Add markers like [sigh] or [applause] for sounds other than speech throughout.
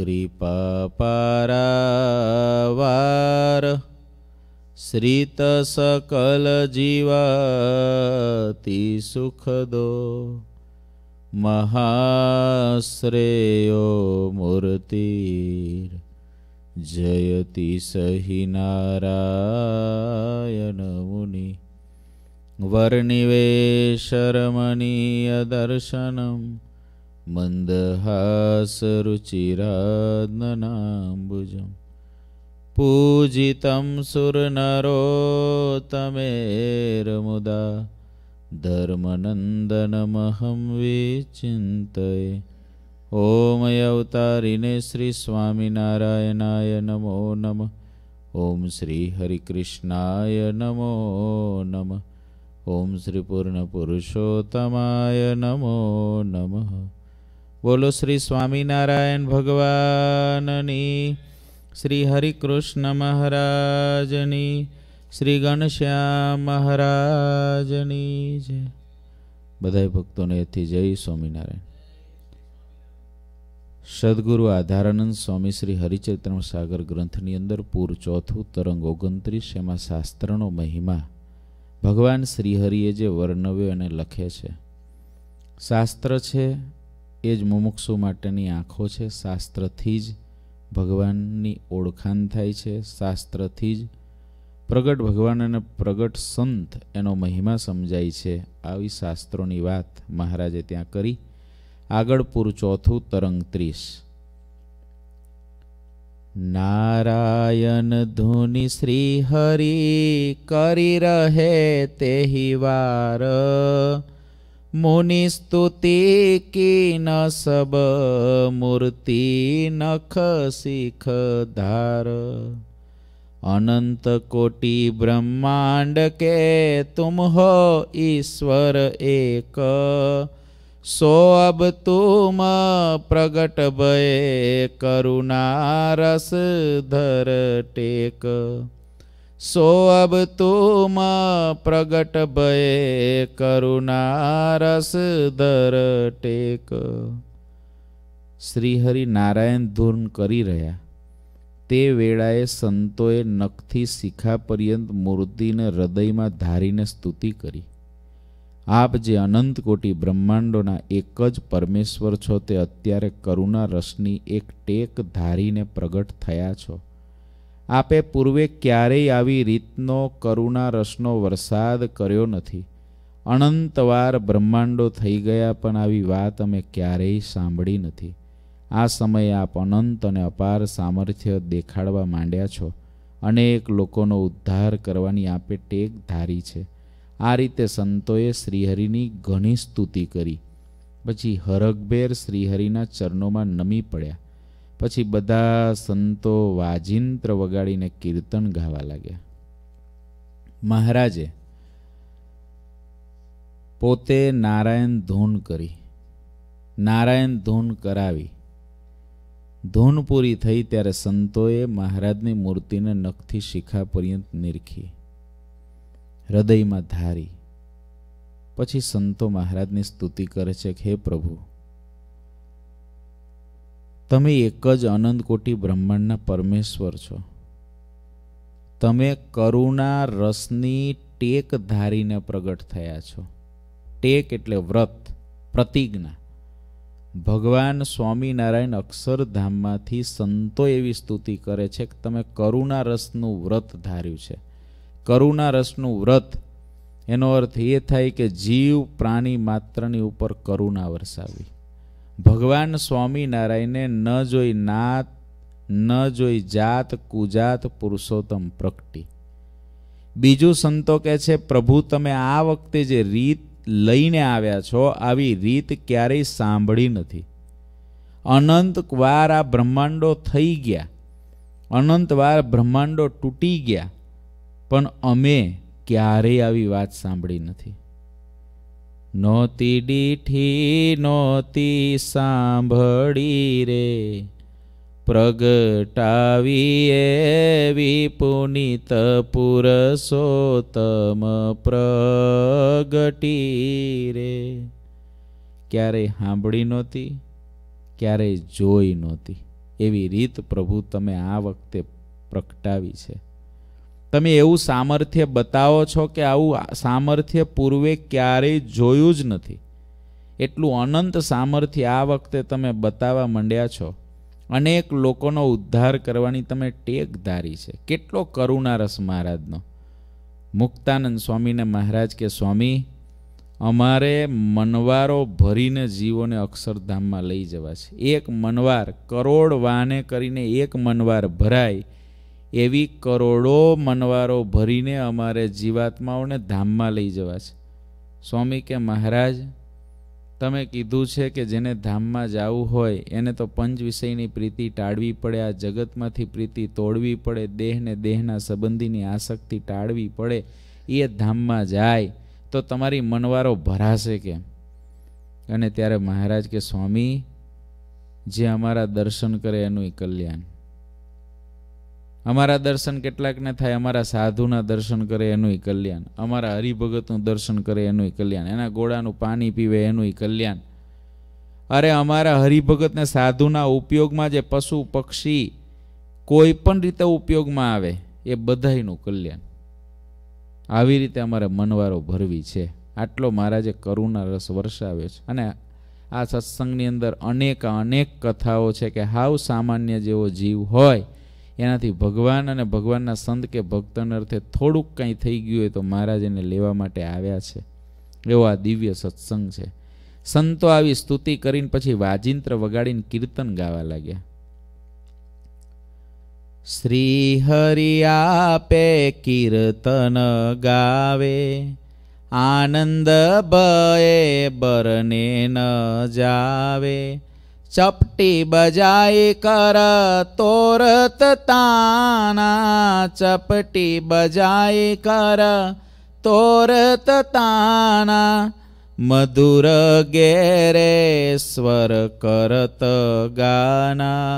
कृपापारावार सकल जीवाति सुखदो महाश्रेयो मूर्तिर् जयति सहि नारायणमुनि वर्निवेशरमणीय दर्शनम् मन्दहासरुचिराद्नाम्बुजम् पूजितं सुरनरोत्तमेरमुदा धर्मनन्दनमहं विचिन्तये ॐवतारिणे श्रीस्वामिनारायणाय नमो नमः ॐ श्रीहरिकृष्णाय नमो नमः ॐ श्रीपूर्णपुरुषोत्तमाय नमो नमः બોલો શ્રી સ્વામિનારાયણ ભગવાનની શ્રી હરિકૃષ્ણ મહારાજની શ્રી ગણશ્યામ મહારાજની જય બધા ભક્તોને એથી જય સ્વામિનારાયણ સદગુરુ આધારાનંદ સ્વામી શ્રી હરિચરિત્રમ સાગર ગ્રંથની અંદર પૂર ચોથું તરંગ ઓગણત્રીસ એમાં શાસ્ત્રનો મહિમા ભગવાન શ્રીહરિએ જે વર્ણવ્યો એને લખે છે શાસ્ત્ર છે એ જ મુમુક્ષુ માટેની આંખો છે શાસ્ત્રથી જ ભગવાનની ઓળખાણ થાય છે શાસ્ત્રથી જ પ્રગટ ભગવાન અને પ્રગટ સંત એનો મહિમા સમજાય છે આવી શાસ્ત્રોની વાત મહારાજે ત્યાં કરી આગળ પૂર ચોથું તરંગ ત્રીસ નારાયણ ધુનિ શ્રી હરિ કરી રહે તેહી વાર મુનિસ્તુતિ કી ન સબ મૂર્તિ નખ શિખ ધાર અનંત કોટી બ્રહ્માંડ કે તુમ હો ઈશ્વર એક સો અબ તુમ પ્રગટ ભય કરુણા રસ ધર ટેક सो अब પ્રગટ ભય भये करुणारस દર ટેક શ્રીહરિ નારાયણ ધૂન કરી રહ્યા તે વેળાએ સંતોએ નખથી શિખા પર્યંત મૂર્તિને હૃદયમાં ધારીને સ્તુતિ કરી આપ જે અનંત કોટી બ્રહ્માંડોના એક જ પરમેશ્વર છો તે અત્યારે કરુણા રસની એક ટેક ધારીને પ્રગટ થયા છો આપે પૂર્વે ક્યારેય આવી રીતનો કરુણા રસનો વરસાદ કર્યો નથી અનંતવાર બ્રહ્માંડો થઈ ગયા પણ આવી વાત અમે ક્યારેય સાંભળી નથી આ સમયે આપ અનંત અને અપાર સામર્થ્ય દેખાડવા માંડ્યા છો અનેક લોકોનો ઉદ્ધાર કરવાની આપે ટેક ધારી છે આ રીતે સંતોએ શ્રીહરિની ઘણી સ્તુતિ કરી પછી હરગભેર શ્રીહરિના ચરણોમાં નમી પડ્યા પછી બધા સંતો વાજિંત્ર વગાડીને કીર્તન ગાવા લાગ્યા મહારાજે પોતે નારાયણ ધૂન કરી નારાયણ ધૂન કરાવી ધૂન પૂરી થઈ ત્યારે સંતોએ મહારાજની મૂર્તિને નખથી શિખા પર્યંત નિરખી હૃદયમાં ધારી પછી સંતો મહારાજની સ્તુતિ કરે છે કે હે પ્રભુ તમે એક જ કોટી બ્રહ્માંડના પરમેશ્વર છો તમે કરુણા રસની ટેક ધારીને પ્રગટ થયા છો ટેક એટલે વ્રત પ્રતિજ્ઞા ભગવાન સ્વામિનારાયણ અક્ષરધામમાંથી સંતો એવી સ્તુતિ કરે છે કે તમે કરુણા રસનું વ્રત ધાર્યું છે કરુણા રસનું વ્રત એનો અર્થ એ થાય કે જીવ પ્રાણી માત્રની ઉપર કરુણા વરસાવી ભગવાન સ્વામિનારાયણને ન જોઈ નાત ન જોઈ જાત કુજાત પુરુષોત્તમ પ્રગટી બીજું સંતો કહે છે પ્રભુ તમે આ વખતે જે રીત લઈને આવ્યા છો આવી રીત ક્યારેય સાંભળી નથી અનંત વાર આ બ્રહ્માંડો થઈ ગયા અનંત વાર બ્રહ્માંડો તૂટી ગયા પણ અમે ક્યારેય આવી વાત સાંભળી નથી નોતી દીઠી નોતી સાંભળી રે પ્રગટાવી એવી પુનિત પુરસોતમ પ્રગટી રે ક્યારેય સાંભળી નહોતી ક્યારેય જોઈ નહોતી એવી રીત પ્રભુ તમે આ વખતે પ્રગટાવી છે તમે એવું સામર્થ્ય બતાવો છો કે આવું સામર્થ્ય પૂર્વે ક્યારેય જોયું જ નથી એટલું અનંત સામર્થ્ય આ વખતે તમે બતાવવા માંડ્યા છો અનેક લોકોનો ઉદ્ધાર કરવાની તમે ટેક ધારી છે કેટલો કરુણારસ મહારાજનો મુક્તાનંદ સ્વામીને મહારાજ કે સ્વામી અમારે મનવારો ભરીને જીવોને અક્ષરધામમાં લઈ જવા છે એક મનવાર કરોડ વાને કરીને એક મનવાર ભરાય એવી કરોડો મનવારો ભરીને અમારે જીવાત્માઓને ધામમાં લઈ જવા છે સ્વામી કે મહારાજ તમે કીધું છે કે જેને ધામમાં જવું હોય એને તો પંચ વિષયની પ્રીતિ ટાળવી પડે આ જગતમાંથી પ્રીતિ તોડવી પડે દેહને દેહના સંબંધીની આસક્તિ ટાળવી પડે એ ધામમાં જાય તો તમારી મનવારો ભરાશે કેમ અને ત્યારે મહારાજ કે સ્વામી જે અમારા દર્શન કરે એનું કલ્યાણ અમારા દર્શન કેટલાકને થાય અમારા સાધુના દર્શન કરે એનુંય કલ્યાણ અમારા હરિભગતનું દર્શન કરે એનુંય કલ્યાણ એના ગોળાનું પાણી પીવે એનુંય કલ્યાણ અરે અમારા હરિભગતને સાધુના ઉપયોગમાં જે પશુ પક્ષી કોઈ પણ રીતે ઉપયોગમાં આવે એ બધાયનું કલ્યાણ આવી રીતે અમારે મનવારો ભરવી છે આટલો મહારાજે કરુણા રસ વરસાવે છે અને આ સત્સંગની અંદર અનેક અનેક કથાઓ છે કે હાવ સામાન્ય જેવો જીવ હોય એનાથી ભગવાન અને ભગવાનના સંત કે ભક્તને અર્થે થોડુંક કાંઈ થઈ ગયું હોય તો મહારાજ એને લેવા માટે આવ્યા છે એવો આ દિવ્ય સત્સંગ છે સંતો આવી સ્તુતિ કરીને પછી વાજિંત્ર વગાડીને કીર્તન ગાવા લાગ્યા શ્રી હરિ આપે કીર્તન ગાવે આનંદ ભયે બરને ન જાવે ચપટી બજાઈ કર તોરત તાના ચપટી બજાઈ કર તોરત તાના મધુર ગેરે સ્વર કરત ગાના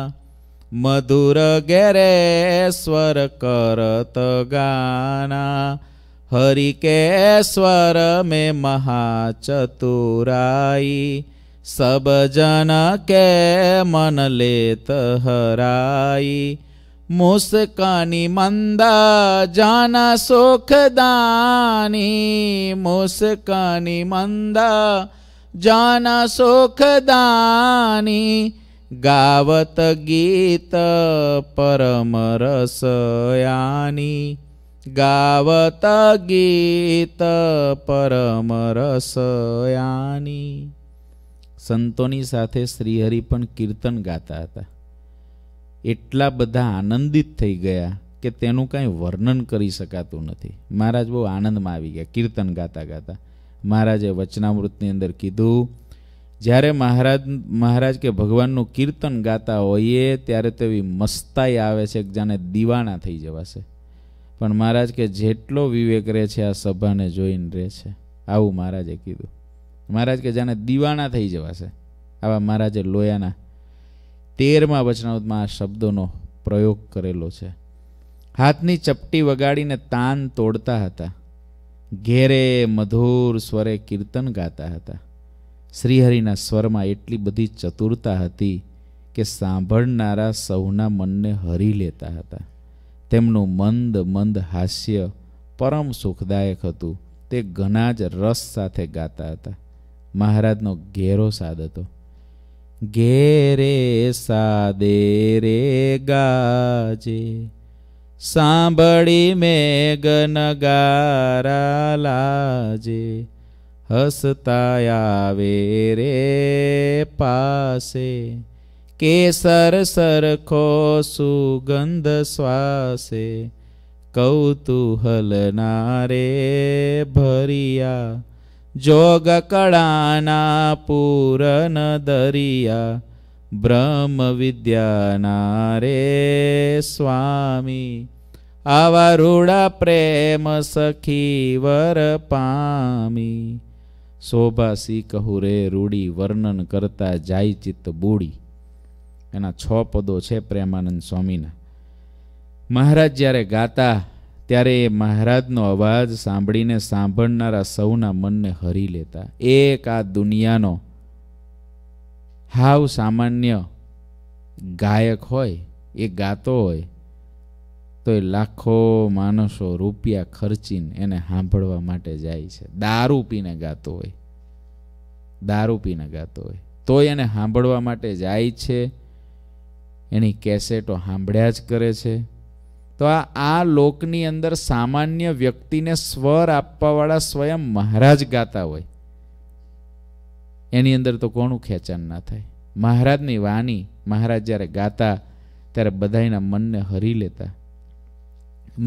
મધુર ગેરે સ્વર કરત ગાના હરિ કે સ્વર મેં મહાચતુરાઈ सब जन के मन लेत हराई मुस्कानी मंदा जाना सुख दानी मुस्कानी मंदा जाना सुख दानी गावत गीत परम रसयानी गावत गीत परम रसयानी સંતોની સાથે શ્રીહરિ પણ કીર્તન ગાતા હતા એટલા બધા આનંદિત થઈ ગયા કે તેનું કાંઈ વર્ણન કરી શકાતું નથી મહારાજ બહુ આનંદમાં આવી ગયા કીર્તન ગાતા ગાતા મહારાજે વચનામૃતની અંદર કીધું જ્યારે મહારાજ મહારાજ કે ભગવાનનું કીર્તન ગાતા હોઈએ ત્યારે તો એવી મસ્તાઈ આવે છે કે જાણે દિવાણા થઈ જવાશે પણ મહારાજ કે જેટલો વિવેક રહે છે આ સભાને જોઈને રહે છે આવું મહારાજે કીધું મહારાજ કે જાણે દીવાના થઈ જવાશે આવા મહારાજે લોયાના તેરમા વચનાવતમાં આ શબ્દોનો પ્રયોગ કરેલો છે હાથની ચપટી વગાડીને તાન તોડતા હતા ઘેરે મધુર સ્વરે કીર્તન ગાતા હતા શ્રીહરિના સ્વરમાં એટલી બધી ચતુરતા હતી કે સાંભળનારા સૌના મનને હરી લેતા હતા તેમનું મંદ મંદ હાસ્ય પરમ સુખદાયક હતું તે ઘણા જ રસ સાથે ગાતા હતા મહારાજનો ઘેરો સાદ હતો ઘેરે સાદે રે ગાજે સાંભળી મેઘ નગારા લાજે હસતા આવે રે પાસે કેસર સરખો સુગંધ શ્વાસે કૌતુહલના રે ભરિયા જોગ કળાના પૂરન દરિયા બ્રહ્મ વિદ્યાના રે સ્વામી આવા રૂડા પ્રેમ સખી વર પામી શોભાસી કહું રે રૂડી વર્ણન કરતા જાય ચિત્ત બૂડી એના છ પદો છે પ્રેમાનંદ સ્વામીના મહારાજ જ્યારે ગાતા ત્યારે એ મહારાજનો અવાજ સાંભળીને સાંભળનારા સૌના મનને હરી લેતા એક આ દુનિયાનો હાવ સામાન્ય ગાયક હોય એ ગાતો હોય તો એ લાખો માણસો રૂપિયા ખર્ચીને એને સાંભળવા માટે જાય છે દારૂ પીને ગાતો હોય દારૂ પીને ગાતો હોય તોય એને સાંભળવા માટે જાય છે એની કેસેટો સાંભળ્યા જ કરે છે તો આ લોકની અંદર સામાન્ય વ્યક્તિને સ્વર આપવાવાળા સ્વયં મહારાજ ગાતા હોય એની અંદર તો કોનું ખેંચાણ ના થાય મહારાજની વાણી મહારાજ જ્યારે ગાતા ત્યારે બધાના મનને હરી લેતા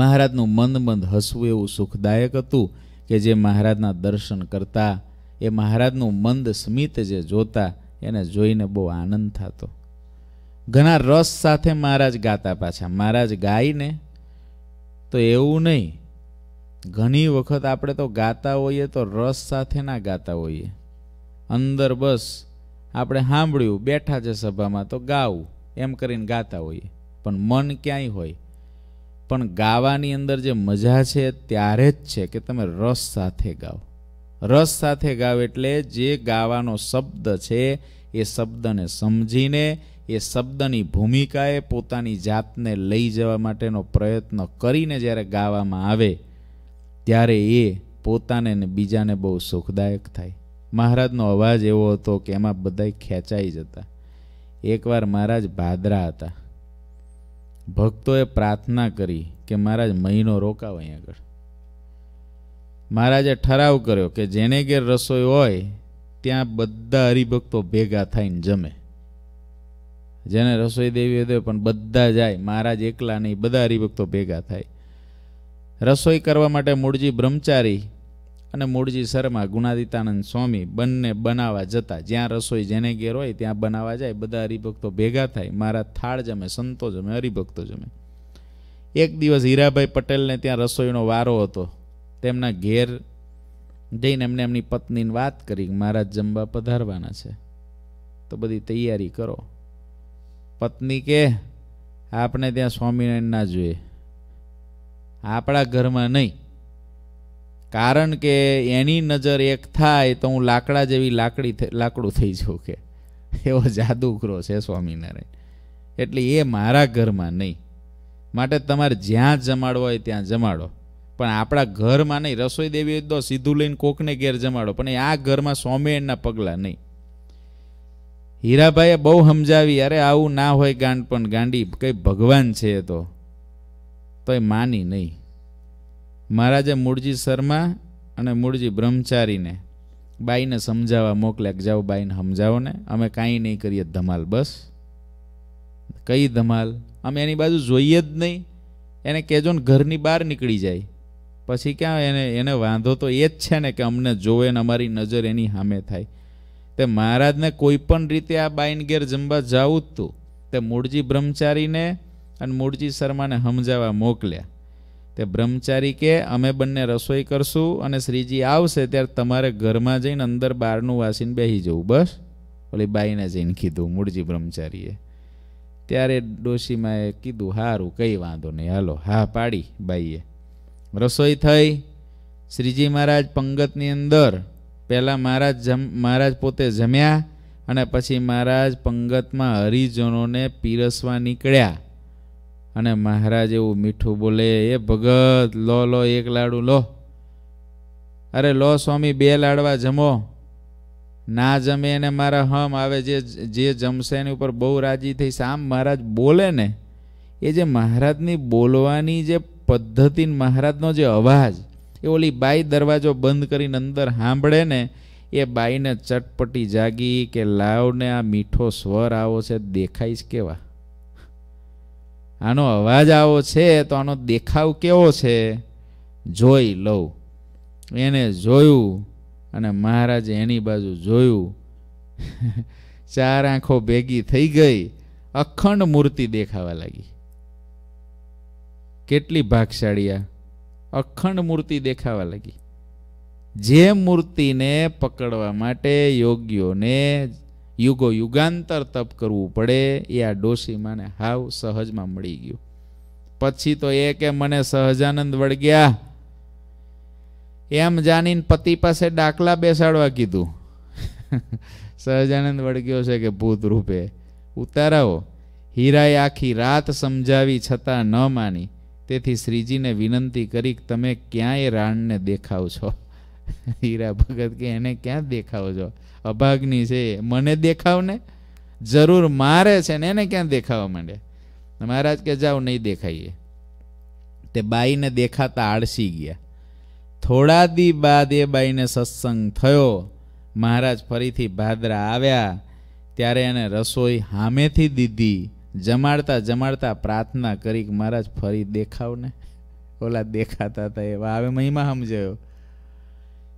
મહારાજનું મંદ મંદ હસવું એવું સુખદાયક હતું કે જે મહારાજના દર્શન કરતા એ મહારાજનું મંદ સ્મિત જે જોતા એને જોઈને બહુ આનંદ થતો ઘણા રસ સાથે મહારાજ ગાતા પાછા મહારાજ ગાઈને તો એવું નહીં ઘણી વખત આપણે તો ગાતા હોઈએ તો રસ સાથે ના ગાતા હોઈએ અંદર બસ આપણે સાંભળ્યું બેઠા છે સભામાં તો ગાવું એમ કરીને ગાતા હોઈએ પણ મન ક્યાંય હોય પણ ગાવાની અંદર જે મજા છે ત્યારે જ છે કે તમે રસ સાથે ગાઓ રસ સાથે ગાવ એટલે જે ગાવાનો શબ્દ છે એ શબ્દને સમજીને એ શબ્દની ભૂમિકાએ પોતાની જાતને લઈ જવા માટેનો પ્રયત્ન કરીને જ્યારે ગાવામાં આવે ત્યારે એ પોતાને ને બીજાને બહુ સુખદાયક થાય મહારાજનો અવાજ એવો હતો કે એમાં બધા ખેંચાઈ જતા એકવાર મહારાજ ભાદરા હતા ભક્તોએ પ્રાર્થના કરી કે મહારાજ મહિનો રોકાવ અહીં આગળ મહારાજે ઠરાવ કર્યો કે જેને ઘેર રસોઈ હોય ત્યાં બધા હરિભક્તો ભેગા થઈને જમે જેને રસોઈ દેવી હોય પણ બધા જાય મહારાજ એકલા નહીં બધા હરિભક્તો ભેગા થાય રસોઈ કરવા માટે મૂળજી બ્રહ્મચારી અને મૂળજી શર્મા ગુણાદિતાનંદ સ્વામી બંને બનાવવા જતા જ્યાં રસોઈ જેને ઘેર હોય ત્યાં બનાવવા જાય બધા હરિભક્તો ભેગા થાય મારા થાળ જમે સંતો જમે હરિભક્તો જમે એક દિવસ હીરાભાઈ પટેલને ત્યાં રસોઈનો વારો હતો તેમના ઘેર જઈને એમને એમની પત્નીને વાત કરી મહારાજ જમવા પધારવાના છે તો બધી તૈયારી કરો પત્ની કે આપણે ત્યાં સ્વામિનારાયણ ના જોઈએ આપણા ઘરમાં નહીં કારણ કે એની નજર એક થાય તો હું લાકડા જેવી લાકડી લાકડું થઈ જઉં કે એવો જાદુગરો છે સ્વામિનારાયણ એટલે એ મારા ઘરમાં નહીં માટે તમારે જ્યાં જમાડવો હોય ત્યાં જમાડો પણ આપણા ઘરમાં નહીં રસોઈ દેવી હોય તો સીધું લઈને કોકને ઘેર જમાડો પણ આ ઘરમાં સ્વામિનારાયણના પગલાં નહીં હીરાભાઈએ બહુ સમજાવી અરે આવું ના હોય ગાંડ પણ ગાંડી કંઈ ભગવાન છે એ તો તો એ માની નહીં મહારાજે મૂળજી શર્મા અને મૂળજી બ્રહ્મચારીને બાઈને સમજાવવા મોકલ્યા કે જાઓ બાઈને સમજાવો ને અમે કાંઈ નહીં કરીએ ધમાલ બસ કઈ ધમાલ અમે એની બાજુ જોઈએ જ નહીં એને કહેજો ને ઘરની બહાર નીકળી જાય પછી ક્યાં એને એને વાંધો તો એ જ છે ને કે અમને જોવે ને અમારી નજર એની સામે થાય તે મહારાજને કોઈ પણ રીતે આ બાઈન ઘેર જમવા જવું જ હતું તે મૂળજી બ્રહ્મચારીને અને મૂળજી શર્માને સમજાવવા મોકલ્યા તે બ્રહ્મચારી કે અમે બંને રસોઈ કરશું અને શ્રીજી આવશે ત્યારે તમારે ઘરમાં જઈને અંદર બહારનું વાસીને બેસી જવું બસ ઓલી બાઈને જઈને કીધું મૂળજી બ્રહ્મચારીએ ત્યારે ડોશીમાએ કીધું હારું કંઈ વાંધો નહીં હાલો હા પાડી બાઈએ રસોઈ થઈ શ્રીજી મહારાજ પંગતની અંદર પહેલાં મહારાજ જમ મહારાજ પોતે જમ્યા અને પછી મહારાજ પંગતમાં હરિજનોને પીરસવા નીકળ્યા અને મહારાજ એવું મીઠું બોલે એ ભગત લો લો એક લાડુ લો અરે લો સ્વામી બે લાડવા જમો ના જમે એને મારા હમ આવે જે જે જમશે એની ઉપર બહુ રાજી થઈ સામ મહારાજ બોલે ને એ જે મહારાજની બોલવાની જે પદ્ધતિ મહારાજનો જે અવાજ એ ઓલી બાઈ દરવાજો બંધ કરીને અંદર સાંભળે ને એ બાઈને ચટપટી જાગી કે લાવને આ મીઠો સ્વર આવો છે દેખાઈશ કેવા આનો અવાજ આવો છે તો આનો દેખાવ કેવો છે જોઈ લઉં એને જોયું અને મહારાજે એની બાજુ જોયું [laughs] ચાર આંખો ભેગી થઈ ગઈ અખંડ મૂર્તિ દેખાવા લાગી કેટલી ભાગશાળીયા અખંડ મૂર્તિ દેખાવા લાગી જે મૂર્તિને પકડવા માટે યોગીઓને યુગો યુગાંતર તપ કરવું પડે એ આ ડોશીમાને હાવ સહજમાં મળી ગયું પછી તો એ કે મને સહજાનંદ વળગ્યા એમ જાણીને પતિ પાસે ડાકલા બેસાડવા કીધું [laughs] સહજાનંદ વળગ્યો છે કે ભૂત રૂપે ઉતારાઓ હીરાએ આખી રાત સમજાવી છતાં ન માની તેથી શ્રીજીને વિનંતી કરી તમે ક્યાંય રાણને દેખાવ છો હીરા ભગત કે એને ક્યાં દેખાવ છો અભાગની છે મને દેખાવ ને જરૂર મારે છે ને એને ક્યાં દેખાવા માંડે મહારાજ કે જાઓ નહીં દેખાઈએ તે બાઈને દેખાતા આળસી ગયા થોડા દી બાદ એ બાઈને સત્સંગ થયો મહારાજ ફરીથી ભાદરા આવ્યા ત્યારે એને રસોઈ હામેથી દીધી જમાડતા જમાડતા પ્રાર્થના કરી કે મહારાજ ફરી દેખાવ ને ઓલા દેખાતા હતા એવા હવે મહિમા સમજાયો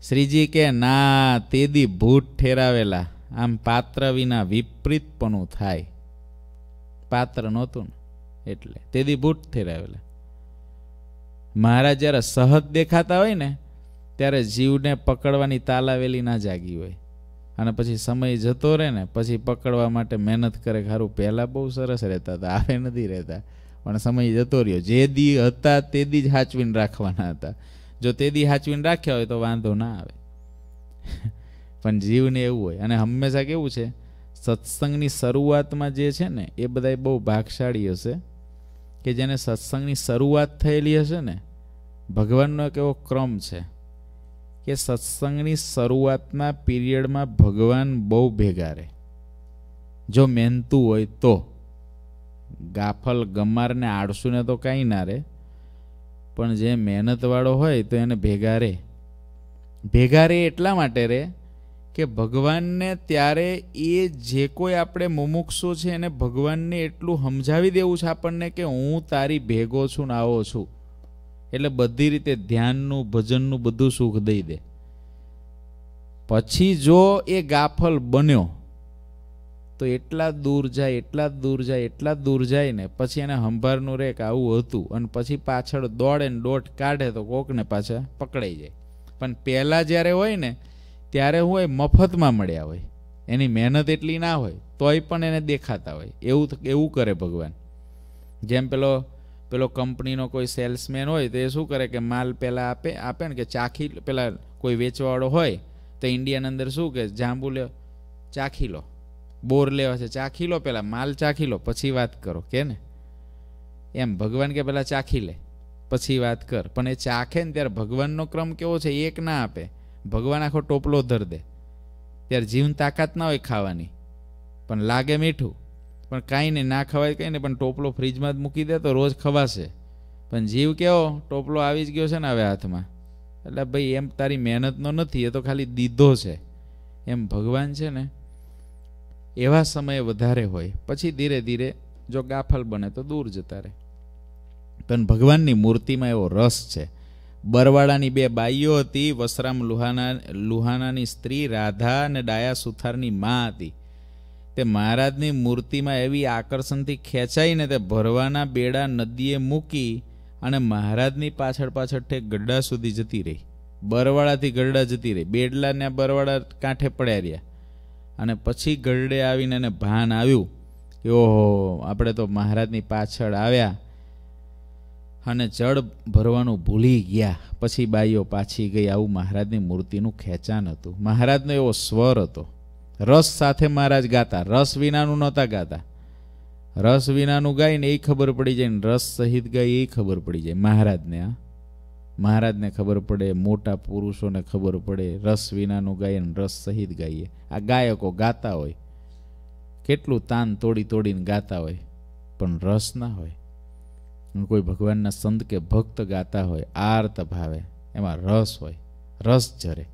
શ્રીજી કે ના તેદી ભૂત ઠેરાવેલા આમ પાત્ર વિના વિપરીતપણું થાય પાત્ર નહોતું ને એટલે તેદી ભૂત ઠેરાવેલા મહારાજ જ્યારે સહજ દેખાતા હોય ને ત્યારે જીવને પકડવાની તાલાવેલી ના જાગી હોય અને પછી સમય જતો રહે ને પછી પકડવા માટે મહેનત કરે ખારું પહેલાં બહુ સરસ રહેતા હતા આવે નથી રહેતા પણ સમય જતો રહ્યો જે દી હતા તે દી જ હાચવીને રાખવાના હતા જો તે દી હાચવીને રાખ્યા હોય તો વાંધો ના આવે [laughs] પણ જીવને એવું હોય અને હંમેશા કેવું છે સત્સંગની શરૂઆતમાં જે છે ને એ બધા બહુ ભાગશાળી હશે કે જેને સત્સંગની શરૂઆત થયેલી હશે ને ભગવાનનો એક એવો ક્રમ છે કે સત્સંગની શરૂઆતના પીરિયડમાં ભગવાન બહુ ભેગા રહે જો મહેનતું હોય તો ગાફલ ગમારને આળસુને તો કાંઈ ના રહે પણ જે મહેનતવાળો હોય તો એને ભેગા રહે ભેગા રહે એટલા માટે રહે કે ભગવાનને ત્યારે એ જે કોઈ આપણે મુમુક્ષુ છે એને ભગવાનને એટલું સમજાવી દેવું છે આપણને કે હું તારી ભેગો છું ને આવો છું એટલે બધી રીતે ધ્યાનનું ભજનનું બધું સુખ દઈ દે પછી જો એ ગાફલ બન્યો તો એટલા દૂર જાય એટલા દૂર જાય એટલા દૂર જાય ને પછી એને હંભારનું રેક આવું હતું અને પછી પાછળ દોડે ને દોટ કાઢે તો કોકને પાછા પકડાઈ જાય પણ પહેલાં જ્યારે હોય ને ત્યારે હું એ મફતમાં મળ્યા હોય એની મહેનત એટલી ના હોય તોય પણ એને દેખાતા હોય એવું એવું કરે ભગવાન જેમ પેલો પેલો કંપનીનો કોઈ સેલ્સમેન હોય તો એ શું કરે કે માલ પહેલાં આપે આપે ને કે ચાખી પેલા કોઈ વેચવાવાળો હોય તો ઇન્ડિયાની અંદર શું કે જાંબુ લે ચાખી લો બોર લેવા છે ચાખી લો પહેલાં માલ ચાખી લો પછી વાત કરો કે ને એમ ભગવાન કે પહેલાં ચાખી લે પછી વાત કર પણ એ ચાખે ને ત્યારે ભગવાનનો ક્રમ કેવો છે એક ના આપે ભગવાન આખો ટોપલો ધર દે ત્યારે જીવન તાકાત ના હોય ખાવાની પણ લાગે મીઠું પણ કાંઈ નહીં ના ખવાય કંઈ નહીં પણ ટોપલો ફ્રીજમાં જ મૂકી દે તો રોજ ખવાશે પણ જીવ કેવો ટોપલો આવી જ ગયો છે ને હવે હાથમાં એટલે ભાઈ એમ તારી મહેનતનો નથી એ તો ખાલી દીધો છે એમ ભગવાન છે ને એવા સમયે વધારે હોય પછી ધીરે ધીરે જો ગાફલ બને તો દૂર જતા રહે પણ ભગવાનની મૂર્તિમાં એવો રસ છે બરવાડાની બે બાઈઓ હતી વસરામ લુહાના લુહાનાની સ્ત્રી રાધા અને ડાયા સુથારની મા હતી તે મહારાજની મૂર્તિમાં એવી આકર્ષણથી ખેંચાઈને તે ભરવાના બેડા નદીએ મૂકી અને મહારાજની પાછળ પાછળ ઠેક ગઢડા સુધી જતી રહી બરવાળાથી ગરડા જતી રહી બેડલાને બરવાળા કાંઠે પડ્યા રહ્યા અને પછી ગરડે આવીને એને ભાન આવ્યું કે ઓહો આપણે તો મહારાજની પાછળ આવ્યા અને જળ ભરવાનું ભૂલી ગયા પછી બાઈઓ પાછી ગઈ આવું મહારાજની મૂર્તિનું ખેંચાણ હતું મહારાજનો એવો સ્વર હતો રસ સાથે મહારાજ ગાતા રસ વિનાનું નહોતા ગાતા રસ વિનાનું ને એ ખબર પડી જાય ને રસ સહિત ગાય એ ખબર પડી જાય મહારાજને આ મહારાજને ખબર પડે મોટા પુરુષોને ખબર પડે રસ વિનાનું ગાયન રસ સહિત ગાઈએ આ ગાયકો ગાતા હોય કેટલું તાન તોડી તોડીને ગાતા હોય પણ રસ ના હોય કોઈ ભગવાનના સંત કે ભક્ત ગાતા હોય આર્ત ભાવે એમાં રસ હોય રસ જરે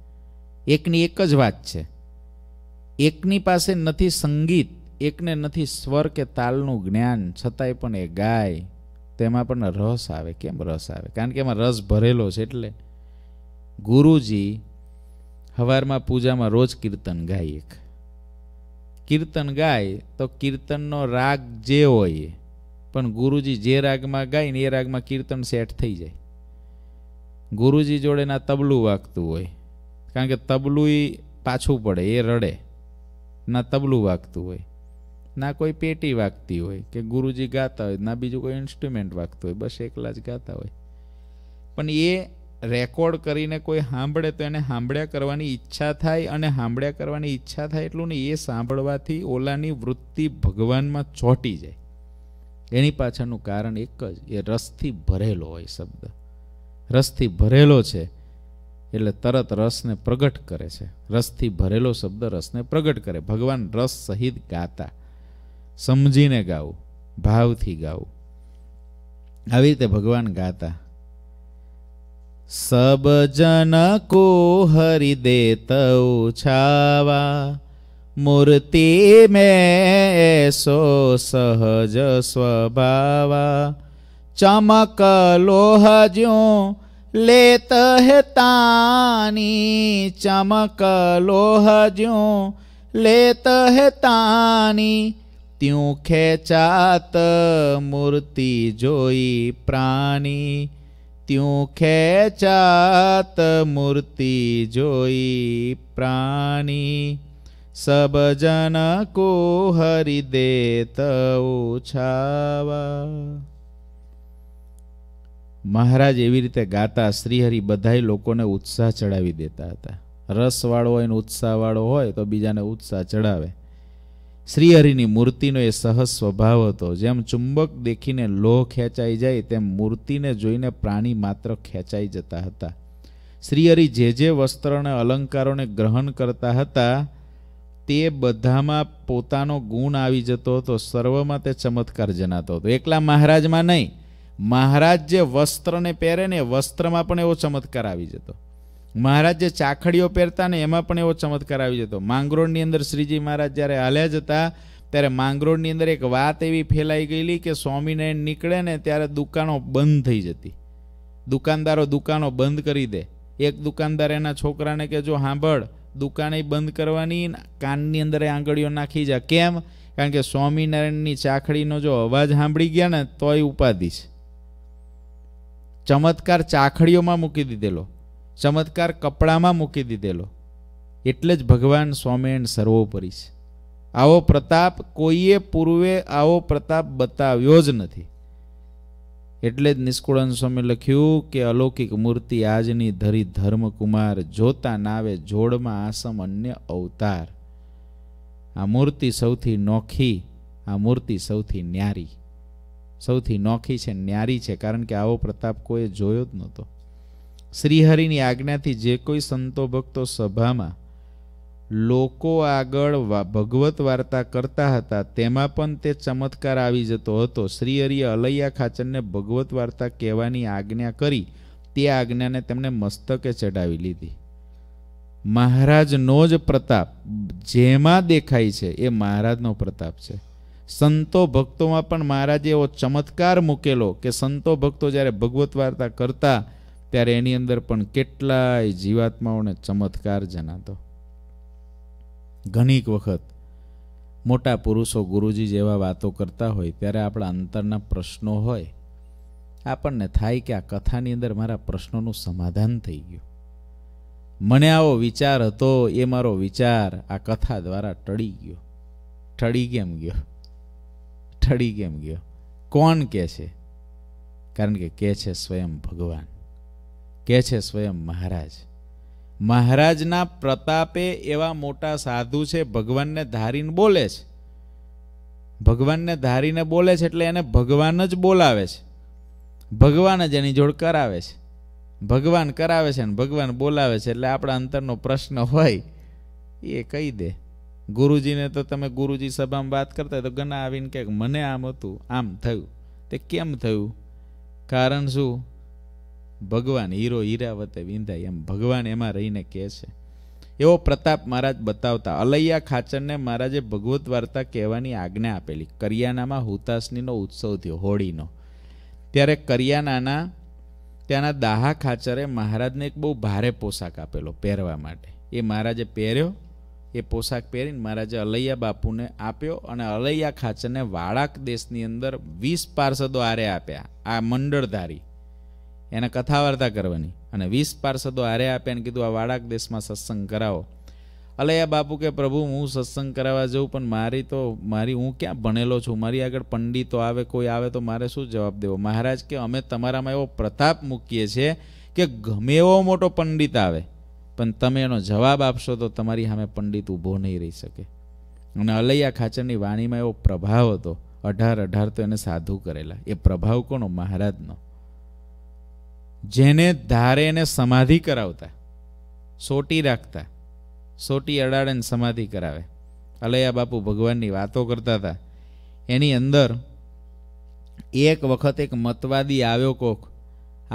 એકની એક જ વાત છે એકની પાસે નથી સંગીત એકને નથી સ્વર કે તાલનું જ્ઞાન છતાંય પણ એ ગાય તેમાં પણ રસ આવે કેમ રસ આવે કારણ કે એમાં રસ ભરેલો છે એટલે ગુરુજી હવારમાં પૂજામાં રોજ કીર્તન ગાય એક કીર્તન ગાય તો કીર્તનનો રાગ જે હોય પણ ગુરુજી જે રાગમાં ગાય ને એ રાગમાં કીર્તન સેટ થઈ જાય ગુરુજી જોડે ના તબલું વાગતું હોય કારણ કે તબલું પાછું પડે એ રડે ના તબલું વાગતું હોય ના કોઈ પેટી વાગતી હોય કે ગુરુજી ગાતા હોય ના બીજું કોઈ ઇન્સ્ટ્રુમેન્ટ વાગતું હોય બસ એકલા જ ગાતા હોય પણ એ રેકોર્ડ કરીને કોઈ સાંભળે તો એને સાંભળ્યા કરવાની ઈચ્છા થાય અને સાંભળ્યા કરવાની ઈચ્છા થાય એટલું ને એ સાંભળવાથી ઓલાની વૃત્તિ ભગવાનમાં ચોંટી જાય એની પાછળનું કારણ એક જ એ રસથી ભરેલો હોય શબ્દ રસથી ભરેલો છે એટલે તરત રસને પ્રગટ કરે છે રસથી ભરેલો શબ્દ રસને પ્રગટ કરે ભગવાન રસ સહિત ગાતા સમજીને ગાવું ભાવથી ગાવું આવી રીતે ભગવાન ગાતા સબ જન કો હરી દેતૌ છાવા મૂર્તિ મેં સો સહજ સ્વભાવા ચમક લોહ જ્યો લેત હેતાની ચમકલો હજ્યું લેત હેતાની ત્યું ખેચાત મૂર્તિ જોઈ પ્રાણી ત્યું ખેચાત મૂર્તિ જોઈ પ્રાણી સબજન કો હરિદેત ઉછાવા મહારાજ એવી રીતે ગાતા શ્રીહરિ બધાય લોકોને ઉત્સાહ ચડાવી દેતા હતા રસવાળો હોય ને ઉત્સાહવાળો હોય તો બીજાને ઉત્સાહ ચડાવે શ્રીહરિની મૂર્તિનો એ સહજ સ્વભાવ હતો જેમ ચુંબક દેખીને લોહ ખેંચાઈ જાય તેમ મૂર્તિને જોઈને પ્રાણી માત્ર ખેંચાઈ જતા હતા શ્રીહરિ જે જે વસ્ત્રને અલંકારોને ગ્રહણ કરતા હતા તે બધામાં પોતાનો ગુણ આવી જતો હતો સર્વમાં તે ચમત્કાર જનાતો હતો એકલા મહારાજમાં નહીં મહારાજ જે વસ્ત્રને પહેરે ને વસ્ત્રમાં પણ એવો ચમત્કાર આવી જતો મહારાજ જે ચાખડીઓ પહેરતા ને એમાં પણ એવો ચમત્કાર આવી જતો માંગરોળની અંદર શ્રીજી મહારાજ જ્યારે હાલ્યા જતા ત્યારે માંગરોળની અંદર એક વાત એવી ફેલાઈ ગયેલી કે સ્વામિનારાયણ નીકળે ને ત્યારે દુકાનો બંધ થઈ જતી દુકાનદારો દુકાનો બંધ કરી દે એક દુકાનદાર એના છોકરાને કે જો સાંભળ દુકાને બંધ કરવાની કાનની અંદર આંગળીઓ નાખી જા કેમ કારણ કે સ્વામિનારાયણની ચાખડીનો જો અવાજ સાંભળી ગયા ને તોય ઉપાધિ છે ચમત્કાર ચાખડીઓમાં મૂકી દીધેલો ચમત્કાર કપડામાં મૂકી દીધેલો એટલે જ ભગવાન સ્વામિનારાયણ સર્વોપરી છે આવો પ્રતાપ કોઈએ પૂર્વે આવો પ્રતાપ બતાવ્યો જ નથી એટલે જ નિષ્કુળન સ્વામી લખ્યું કે અલૌકિક મૂર્તિ આજની ધરી ધર્મકુમાર જોતા નાવે જોડમાં આસમ અન્ય અવતાર આ મૂર્તિ સૌથી નોખી આ મૂર્તિ સૌથી ન્યારી સૌથી નોખી છે ન્યારી છે કારણ કે આવો પ્રતાપ કોઈએ જોયો જ નહોતો શ્રીહરિની આજ્ઞાથી જે કોઈ સંતો ભક્તો સભામાં લોકો આગળ ભગવત વાર્તા કરતા હતા તેમાં પણ તે ચમત્કાર આવી જતો હતો શ્રીહરિએ અલૈયા ખાચરને ભગવત વાર્તા કહેવાની આજ્ઞા કરી તે આજ્ઞાને તેમણે મસ્તકે ચઢાવી લીધી મહારાજનો જ પ્રતાપ જેમાં દેખાય છે એ મહારાજનો પ્રતાપ છે સંતો ભક્તોમાં પણ મહારાજે એવો ચમત્કાર મૂકેલો કે સંતો ભક્તો જ્યારે ભગવત વાર્તા કરતા ત્યારે એની અંદર પણ કેટલાય જીવાત્માઓને ચમત્કાર જણાતો ઘણીક વખત મોટા પુરુષો ગુરુજી જેવા વાતો કરતા હોય ત્યારે આપણા અંતરના પ્રશ્નો હોય આપણને થાય કે આ કથાની અંદર મારા પ્રશ્નોનું સમાધાન થઈ ગયું મને આવો વિચાર હતો એ મારો વિચાર આ કથા દ્વારા ટળી ગયો ટળી કેમ ગયો ઠડી કેમ ગયો કોણ કહે છે કારણ કે કહે છે સ્વયં ભગવાન કહે છે સ્વયં મહારાજ મહારાજના પ્રતાપે એવા મોટા સાધુ છે ભગવાનને ધારીને બોલે છે ભગવાનને ધારીને બોલે છે એટલે એને ભગવાન જ બોલાવે છે ભગવાન જ એની જોડ કરાવે છે ભગવાન કરાવે છે ને ભગવાન બોલાવે છે એટલે આપણા અંતરનો પ્રશ્ન હોય એ કહી દે ગુરુજીને તો તમે ગુરુજી સભામાં વાત કરતા તો ગના આવીને કહે મને આમ હતું આમ થયું તે કેમ થયું કારણ શું ભગવાન હીરો હીરાવતે વિંધાય એમ ભગવાન એમાં રહીને કહે છે એવો પ્રતાપ મહારાજ બતાવતા અલૈયા ખાચરને મહારાજે ભગવત વાર્તા કહેવાની આજ્ઞા આપેલી કરિયાનામાં હુતાસનીનો ઉત્સવ થયો હોળીનો ત્યારે કરિયાનાના ત્યાંના દાહા ખાચરે મહારાજને એક બહુ ભારે પોશાક આપેલો પહેરવા માટે એ મહારાજે પહેર્યો એ પોશાક પહેરીને મહારાજે અલૈયા બાપુને આપ્યો અને અલૈયા ખાચરને વાળાક દેશની અંદર વીસ પાર્ષદો આરે આપ્યા આ મંડળધારી એને કથા વાર્તા કરવાની અને વીસ પાર્ષદો આરે આપ્યા અને કીધું આ વાળાક દેશમાં સત્સંગ કરાવો અલૈયા બાપુ કે પ્રભુ હું સત્સંગ કરાવવા જઉં પણ મારી તો મારી હું ક્યાં ભણેલો છું મારી આગળ પંડિતો આવે કોઈ આવે તો મારે શું જવાબ દેવો મહારાજ કે અમે તમારામાં એવો પ્રતાપ મૂકીએ છીએ કે ગમે એવો મોટો પંડિત આવે પણ તમે એનો જવાબ આપશો તો તમારી સામે પંડિત ઊભો નહીં રહી શકે અને અલૈયા ખાચરની વાણીમાં એવો પ્રભાવ હતો અઢાર અઢાર તો એને સાધુ કરેલા એ પ્રભાવ કોનો મહારાજનો જેને ધારે એને સમાધિ કરાવતા સોટી રાખતા સોટી અડાડે ને સમાધિ કરાવે અલૈયા બાપુ ભગવાનની વાતો કરતા હતા એની અંદર એક વખત એક મતવાદી આવ્યો કોક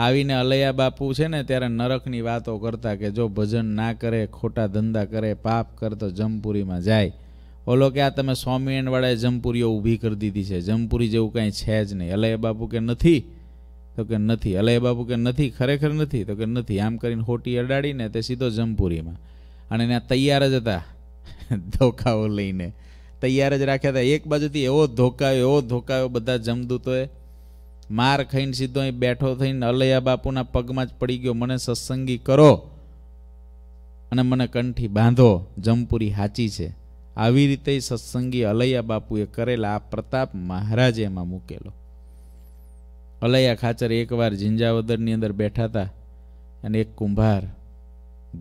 આવીને અલૈયા બાપુ છે ને ત્યારે નરકની વાતો કરતા કે જો ભજન ના કરે ખોટા ધંધા કરે પાપ કરે તો જમપુરીમાં જાય ઓલો કે આ તમે સ્વામિનારાયણવાળાએ જમપુરીઓ ઊભી કરી દીધી છે જમપુરી જેવું કાંઈ છે જ નહીં અલૈયા બાપુ કે નથી તો કે નથી અલૈયા બાપુ કે નથી ખરેખર નથી તો કે નથી આમ કરીને હોટી અડાડીને તે સીધો જમપુરીમાં અને એના તૈયાર જ હતા ધોકાઓ લઈને તૈયાર જ રાખ્યા હતા એક બાજુથી એવો ધોકાયો એવો ધોકાયો બધા જમદૂતોએ માર ખાઈને સીધો અહીં બેઠો થઈને અલૈયા બાપુના પગમાં જ પડી ગયો મને સત્સંગી કરો અને મને કંઠી બાંધો જમપુરી હાચી છે આવી રીતે સત્સંગી અલૈયા બાપુએ કરેલા આ પ્રતાપ મહારાજે એમાં મૂકેલો અલૈયા ખાચર એકવાર ઝિંજાવદરની અંદર બેઠા હતા અને એક કુંભાર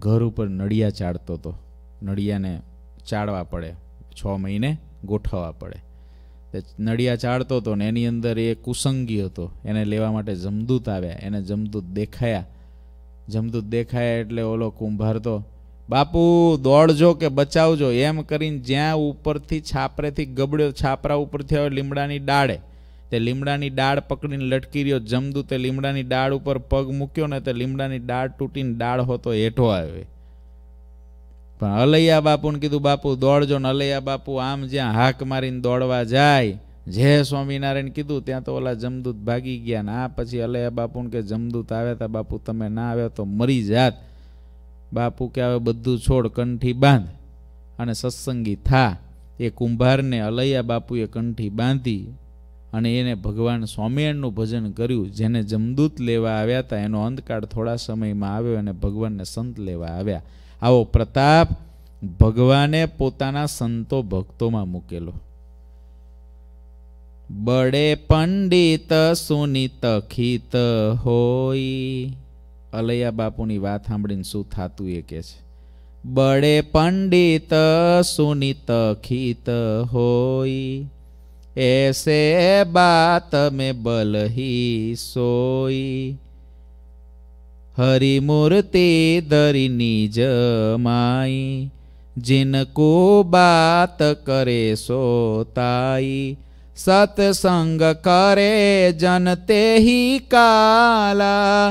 ઘર ઉપર નડિયા ચાડતો હતો નડિયાને ચાળવા પડે છ મહિને ગોઠવવા પડે નડિયા ચાળતો હતો ને એની અંદર એ કુસંગી હતો એને લેવા માટે જમદૂત આવ્યા એને જમદૂત દેખાયા જમદૂત દેખાયા એટલે ઓલો કુંભારતો બાપુ દોડજો કે બચાવજો એમ કરીને જ્યાં ઉપરથી છાપરેથી ગબડ્યો છાપરા ઉપરથી આવે લીમડાની ડાળે તે લીમડાની ડાળ પકડીને લટકી રહ્યો જમદૂતે લીમડાની ડાળ ઉપર પગ મૂક્યો ને તે લીમડાની ડાળ તૂટીને ડાળ હોતો હેઠો આવ્યો પણ અલૈયા બાપુને કીધું બાપુ દોડજો ને અલૈયા બાપુ આમ જ્યાં હાક મારીને દોડવા જાય જે સ્વામિનારાયણ કીધું ત્યાં તો ઓલા જમદૂત ભાગી ગયા ને આ પછી અલૈયા બાપુને કે જમદૂત આવ્યા તા બાપુ તમે ના આવ્યા તો મરી જાત બાપુ કે હવે બધું છોડ કંઠી બાંધ અને સત્સંગી થા એ કુંભારને અલૈયા બાપુએ કંઠી બાંધી અને એને ભગવાન સ્વામિનારાયણનું ભજન કર્યું જેને જમદૂત લેવા આવ્યા હતા એનો અંતકાળ થોડા સમયમાં આવ્યો અને ભગવાનને સંત લેવા આવ્યા આવો પ્રતાપ ભગવાને પોતાના સંતો ભક્તોમાં મૂકેલો બડે પંડિત સુનિત ખિત હોય અલૈયા બાપુની વાત સાંભળીને શું થતું એ કે છે બડે પંડિત સુનિત ખિત હોય એસે બાત મેં બલહી સોઈ હરિમૂર્તે દરિની જમાઈ જિનકો બાત કરે સોતાઈ સતસંગ કરે જન તેહી કાલા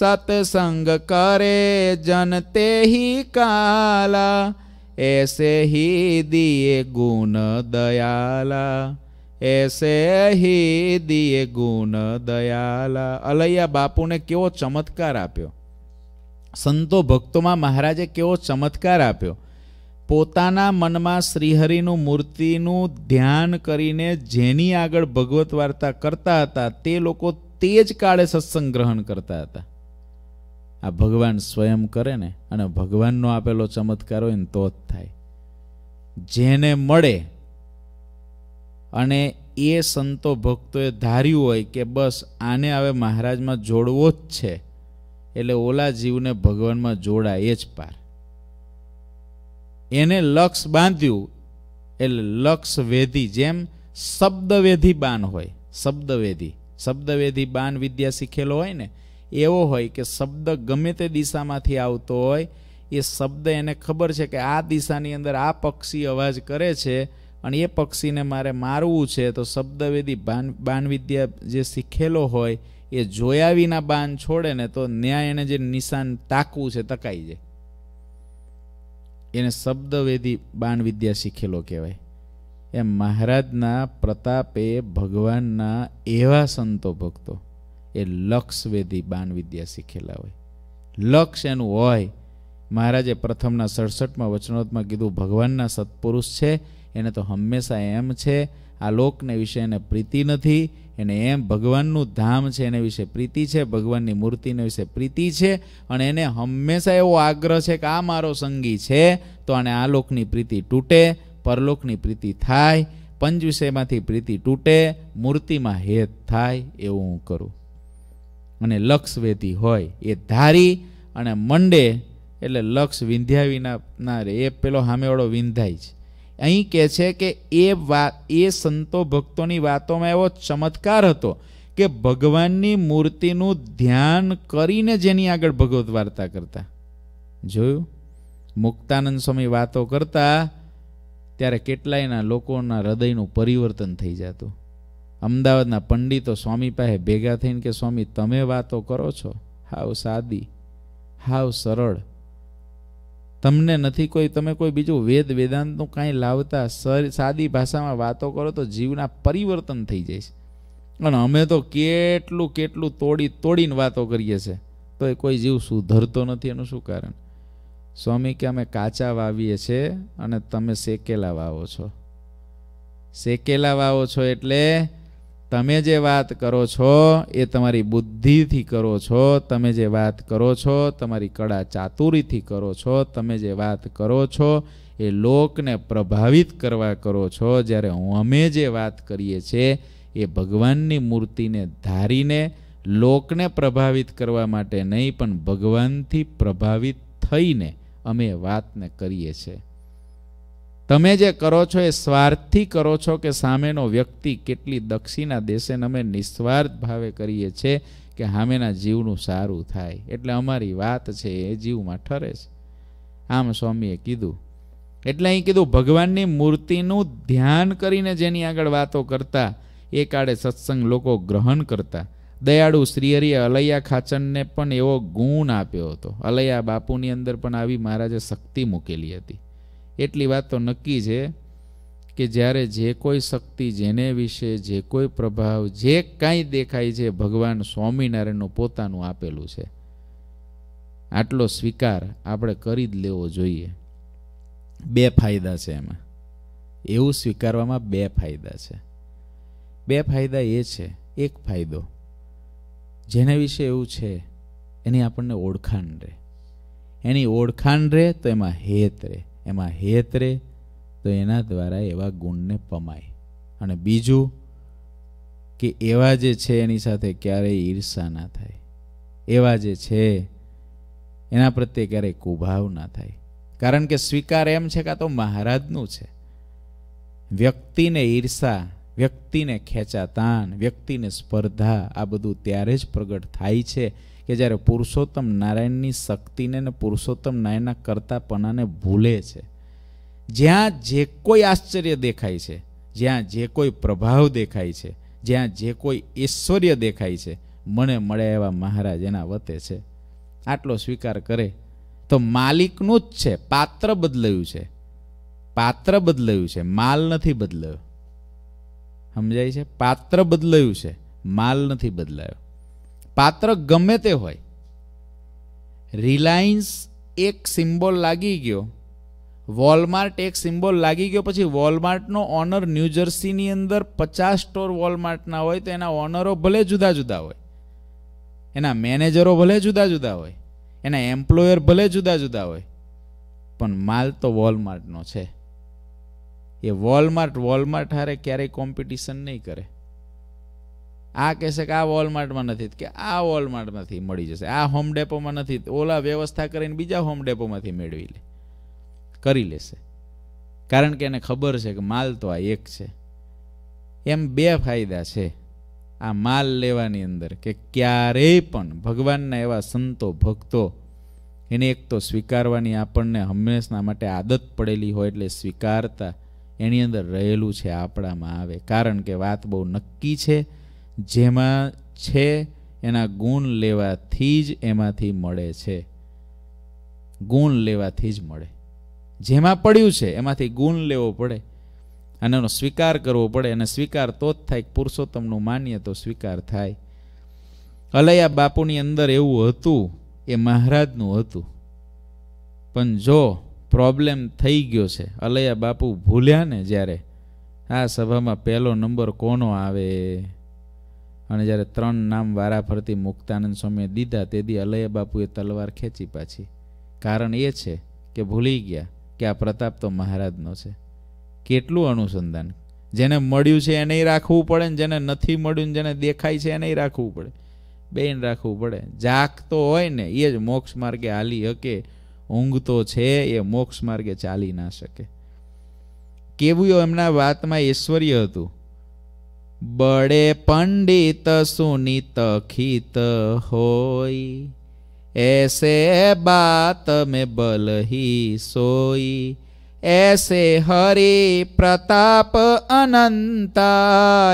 સતસંગ કરે જન તેહી કાલા ऐसे ही दिए गुण दयाला એસે હી દિયે ગુણ દયાલા અલૈયા બાપુને કેવો ચમત્કાર આપ્યો સંતો ભક્તોમાં મહારાજે કેવો ચમત્કાર આપ્યો પોતાના મનમાં શ્રીહરિનું મૂર્તિનું ધ્યાન કરીને જેની આગળ ભગવત વાર્તા કરતા હતા તે લોકો તે જ કાળે સત્સંગ ગ્રહણ કરતા હતા આ ભગવાન સ્વયં કરે ને અને ભગવાનનો આપેલો ચમત્કાર હોય ને તો જ થાય જેને મળે અને એ સંતો ભક્તોએ ધાર્યું હોય કે બસ આને હવે મહારાજમાં જોડવો જ છે એટલે ઓલા જીવને ભગવાનમાં જોડાય જ પાર એને લક્ષ બાંધ્યું એટલે લક્ષ વેધી જેમ શબ્દવેધી બાન હોય શબ્દવેધી શબ્દવેધી બાન વિદ્યા શીખેલો હોય ને એવો હોય કે શબ્દ ગમે તે દિશામાંથી આવતો હોય એ શબ્દ એને ખબર છે કે આ દિશાની અંદર આ પક્ષી અવાજ કરે છે અને એ પક્ષીને મારે મારવું છે તો શબ્દવેદી બાન બાણવિદ્યા જે શીખેલો હોય એ જોયા વિના બાન છોડે ને તો ન્યાય એને જે નિશાન તાકવું છે તકાઈ જાય એને શબ્દવેદી બાણવિદ્યા શીખેલો કહેવાય એમ મહારાજના પ્રતાપે ભગવાનના એવા સંતો ભક્તો એ લક્ષવેદી બાણવિદ્યા શીખેલા હોય લક્ષ એનું હોય મહારાજે પ્રથમના સડસઠમાં વચનોતમાં કીધું ભગવાનના સત્પુરુષ છે એને તો હંમેશા એમ છે આ લોકને વિશે એને પ્રીતિ નથી એને એમ ભગવાનનું ધામ છે એને વિશે પ્રીતિ છે ભગવાનની મૂર્તિને વિશે પ્રીતિ છે અને એને હંમેશા એવો આગ્રહ છે કે આ મારો સંગી છે તો આને આ લોકની પ્રીતિ તૂટે પરલોકની પ્રીતિ થાય પંચ વિષયમાંથી પ્રીતિ તૂટે મૂર્તિમાં હેત થાય એવું હું કરું અને લક્ષ વેધી હોય એ ધારી અને મંડે એટલે લક્ષ વિંધ્યા વિના ના રે એ પેલો સામેવાળો વિંધાય છે અહીં કહે છે કે એ વાત એ સંતો ભક્તોની વાતોમાં એવો ચમત્કાર હતો કે ભગવાનની મૂર્તિનું ધ્યાન કરીને જેની આગળ ભગવત વાર્તા કરતા જોયું મુક્તાનંદ સ્વામી વાતો કરતા ત્યારે કેટલાયના લોકોના હૃદયનું પરિવર્તન થઈ જતું અમદાવાદના પંડિતો સ્વામી પાસે ભેગા થઈને કે સ્વામી તમે વાતો કરો છો હાવ સાદી હાવ સરળ તમને નથી કોઈ તમે કોઈ બીજું વેદ વેદાંતનું કાંઈ લાવતા સર સાદી ભાષામાં વાતો કરો તો જીવના પરિવર્તન થઈ જાય છે અને અમે તો કેટલું કેટલું તોડી તોડીને વાતો કરીએ છીએ તો એ કોઈ જીવ સુધરતો નથી એનું શું કારણ સ્વામી કે અમે કાચા વાવીએ છીએ અને તમે શેકેલા વાવો છો શેકેલા વાવો છો એટલે તમે જે વાત કરો છો એ તમારી બુદ્ધિથી કરો છો તમે જે વાત કરો છો તમારી કળા ચાતુરીથી કરો છો તમે જે વાત કરો છો એ લોકને પ્રભાવિત કરવા કરો છો જ્યારે હું અમે જે વાત કરીએ છીએ એ ભગવાનની મૂર્તિને ધારીને લોકને પ્રભાવિત કરવા માટે નહીં પણ ભગવાનથી પ્રભાવિત થઈને અમે વાતને કરીએ છીએ તમે જે કરો છો એ સ્વાર્થથી કરો છો કે સામેનો વ્યક્તિ કેટલી દક્ષિણા દેશે અમે નિસ્વાર્થ ભાવે કરીએ છીએ કે સામેના જીવનું સારું થાય એટલે અમારી વાત છે એ જીવમાં ઠરે છે આમ સ્વામીએ કીધું એટલે અહીં કીધું ભગવાનની મૂર્તિનું ધ્યાન કરીને જેની આગળ વાતો કરતા એ કાળે સત્સંગ લોકો ગ્રહણ કરતા દયાળુ શ્રીહરિએ અલૈયા ખાચનને પણ એવો ગુણ આપ્યો હતો અલૈયા બાપુની અંદર પણ આવી મહારાજે શક્તિ મૂકેલી હતી એટલી વાત તો નક્કી છે કે જ્યારે જે કોઈ શક્તિ જેને વિશે જે કોઈ પ્રભાવ જે કાંઈ દેખાય છે ભગવાન સ્વામિનારાયણનું પોતાનું આપેલું છે આટલો સ્વીકાર આપણે કરી જ લેવો જોઈએ બે ફાયદા છે એમાં એવું સ્વીકારવામાં બે ફાયદા છે બે ફાયદા એ છે એક ફાયદો જેને વિશે એવું છે એની આપણને ઓળખાણ રહે એની ઓળખાણ રહે તો એમાં હેત રહે એમાં હેતરે તો એના દ્વારા એવા ગુણને પમાય અને બીજું કે એવા જે છે એની સાથે ક્યારેય ઈર્ષા ના થાય એવા જે છે એના પ્રત્યે ક્યારેય કુભાવ ના થાય કારણ કે સ્વીકાર એમ છે કાં તો મહારાજનું છે વ્યક્તિને ઈર્ષા વ્યક્તિને ખેંચાતાણ વ્યક્તિને સ્પર્ધા આ બધું ત્યારે જ પ્રગટ થાય છે કે જ્યારે પુરુષોત્તમ નારાયણની શક્તિને ને પુરુષોત્તમ નારાયણના કરતાપણાને ભૂલે છે જ્યાં જે કોઈ આશ્ચર્ય દેખાય છે જ્યાં જે કોઈ પ્રભાવ દેખાય છે જ્યાં જે કોઈ ઐશ્વર્ય દેખાય છે મને મળે એવા મહારાજ એના વતે છે આટલો સ્વીકાર કરે તો માલિકનું જ છે પાત્ર બદલાયું છે પાત્ર બદલાયું છે માલ નથી બદલાયો સમજાય છે પાત્ર બદલાયું છે માલ નથી બદલાયો પાત્ર ગમે તે હોય રિલાયન્સ એક સિમ્બોલ લાગી ગયો વોલમાર્ટ એક સિમ્બોલ લાગી ગયો પછી વોલમાર્ટનો ઓનર ન્યૂજર્સીની અંદર પચાસ સ્ટોર વોલમાર્ટના હોય તો એના ઓનરો ભલે જુદા જુદા હોય એના મેનેજરો ભલે જુદા જુદા હોય એના એમ્પ્લોયર ભલે જુદા જુદા હોય પણ માલ તો વોલમાર્ટનો છે એ વોલમાર્ટ વોલમાર્ટ હારે ક્યારેય કોમ્પિટિશન નહીં કરે આ કહેશે કે આ વોલમાર્ટમાં નથી કે આ વોલમાર્ટમાંથી મળી જશે આ હોમ ડેપોમાં નથી ઓલા વ્યવસ્થા કરીને બીજા હોમ ડેપોમાંથી મેળવી લે કરી લેશે કારણ કે એને ખબર છે કે માલ તો આ એક છે એમ બે ફાયદા છે આ માલ લેવાની અંદર કે ક્યારેય પણ ભગવાનના એવા સંતો ભક્તો એને એક તો સ્વીકારવાની આપણને હંમેશના માટે આદત પડેલી હોય એટલે સ્વીકારતા એની અંદર રહેલું છે આપણામાં આવે કારણ કે વાત બહુ નક્કી છે જેમાં છે એના ગુણ લેવાથી જ એમાંથી મળે છે ગુણ લેવાથી જ મળે જેમાં પડ્યું છે એમાંથી ગુણ લેવો પડે અને એનો સ્વીકાર કરવો પડે અને સ્વીકાર તો જ થાય પુરુષોત્તમનું માનીએ તો સ્વીકાર થાય અલૈયા બાપુની અંદર એવું હતું એ મહારાજનું હતું પણ જો પ્રોબ્લેમ થઈ ગયો છે અલૈયા બાપુ ભૂલ્યા ને જ્યારે આ સભામાં પહેલો નંબર કોનો આવે અને જ્યારે ત્રણ નામ વારા ફરતી મુક્તાનંદ સ્વામીએ દીધા તે દી અલય બાપુએ તલવાર ખેંચી પાછી કારણ એ છે કે ભૂલી ગયા કે આ પ્રતાપ તો મહારાજનો છે કેટલું અનુસંધાન જેને મળ્યું છે એને રાખવું પડે ને જેને નથી મળ્યું જેને દેખાય છે એને રાખવું પડે બેન રાખવું પડે જાક તો હોય ને એ જ મોક્ષ માર્ગે હાલી શકે ઊંઘ તો છે એ મોક્ષ માર્ગે ચાલી ના શકે કેવું એમના વાતમાં ઐશ્વર્ય હતું बड़े पंडित सुनित खित होई ऐसे बात में बल ही सोई ऐसे हरि प्रताप अनंता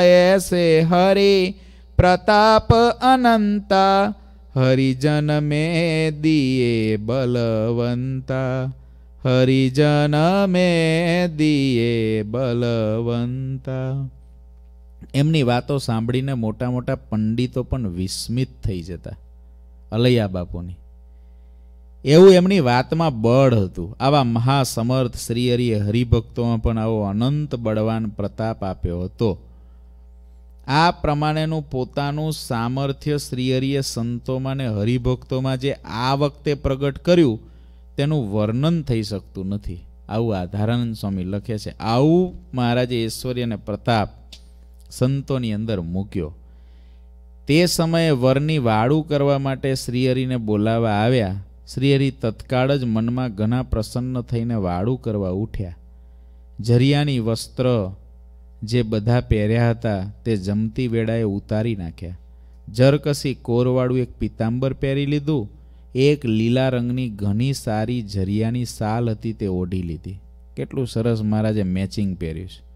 ऐसे हरि प्रताप अनंता हरिजन में दिए बलवंता हरिजन में दिए बलवंता એમની વાતો સાંભળીને મોટા મોટા પંડિતો પણ વિસ્મિત થઈ જતા અલૈયા બાપુની એવું એમની વાતમાં બળ હતું આવા મહાસમર્થ શ્રીહરિએ હરિભક્તોમાં પણ આવો અનંત બળવાન પ્રતાપ આપ્યો હતો આ પ્રમાણેનું પોતાનું સામર્થ્ય શ્રીહરિએ સંતોમાં ને હરિભક્તોમાં જે આ વખતે પ્રગટ કર્યું તેનું વર્ણન થઈ શકતું નથી આવું આધારાનંદ સ્વામી લખે છે આવું મહારાજે ઐશ્વર્ય અને પ્રતાપ સંતોની અંદર મૂક્યો તે સમયે વરની વાળું કરવા માટે શ્રીહરિને બોલાવવા આવ્યા શ્રીહરિ તત્કાળ જ મનમાં ઘણા પ્રસન્ન થઈને વાળું કરવા ઉઠ્યા જરિયાની વસ્ત્ર જે બધા પહેર્યા હતા તે જમતી વેળાએ ઉતારી નાખ્યા જરકસી કોરવાળું એક પિતાંબર પહેરી લીધું એક લીલા રંગની ઘણી સારી જરિયાની સાલ હતી તે ઓઢી લીધી કેટલું સરસ મહારાજે મેચિંગ પહેર્યું છે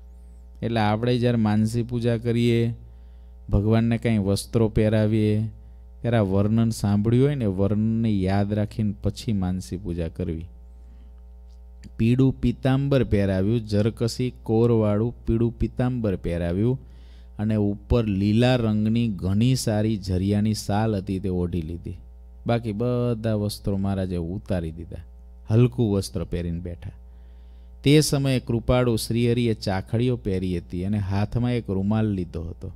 એટલે આપણે જ્યારે માનસી પૂજા કરીએ ભગવાનને કાંઈ વસ્ત્રો પહેરાવીએ ત્યારે આ વર્ણન સાંભળ્યું હોય ને વર્ણનને યાદ રાખીને પછી માનસી પૂજા કરવી પીળું પિત્તાંબર પહેરાવ્યું જરકસી કોરવાળું પીળું પિત્તાંબર પહેરાવ્યું અને ઉપર લીલા રંગની ઘણી સારી ઝરિયાની સાલ હતી તે ઓઢી લીધી બાકી બધા વસ્ત્રો મહારાજે ઉતારી દીધા હલકું વસ્ત્ર પહેરીને બેઠા તે સમયે કૃપાળુ શ્રીહરિએ ચાખડીઓ પહેરી હતી અને હાથમાં એક રૂમાલ લીધો હતો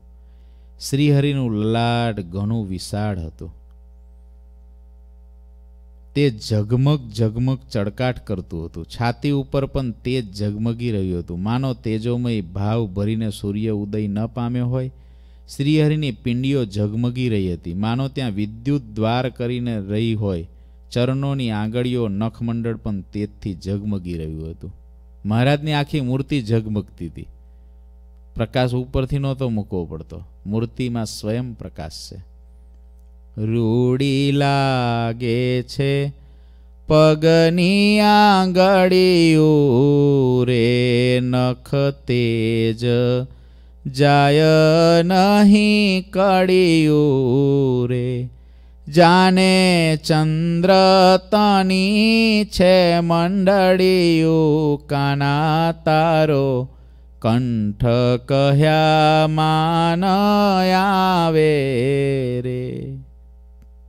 શ્રીહરિનું લલાટ ઘણું વિશાળ હતું તે ઝગમગ ઝગમગ ચળકાટ કરતું હતું છાતી ઉપર પણ તેજ ઝગમગી રહ્યું હતું માનો તેજોમય ભાવ ભરીને સૂર્ય ઉદય ન પામ્યો હોય શ્રીહરિની પિંડીઓ ઝગમગી રહી હતી માનો ત્યાં વિદ્યુત દ્વાર કરીને રહી હોય ચરણોની આંગળીઓ નખમંડળ પણ તેજથી ઝગમગી રહ્યું હતું મહારાજની આખી મૂર્તિ ઝગમગતી હતી પ્રકાશ ઉપરથી નહોતો મૂકવો પડતો મૂર્તિમાં સ્વયં પ્રકાશ છે રૂડી લાગે છે પગની આંગળીઓ રે નખ તેજ જાય નહીં કળિયું રે જાને ચંદ્ર તની છે મંડળીયું કાના તારો કંઠ કહ્યા માન આવે રે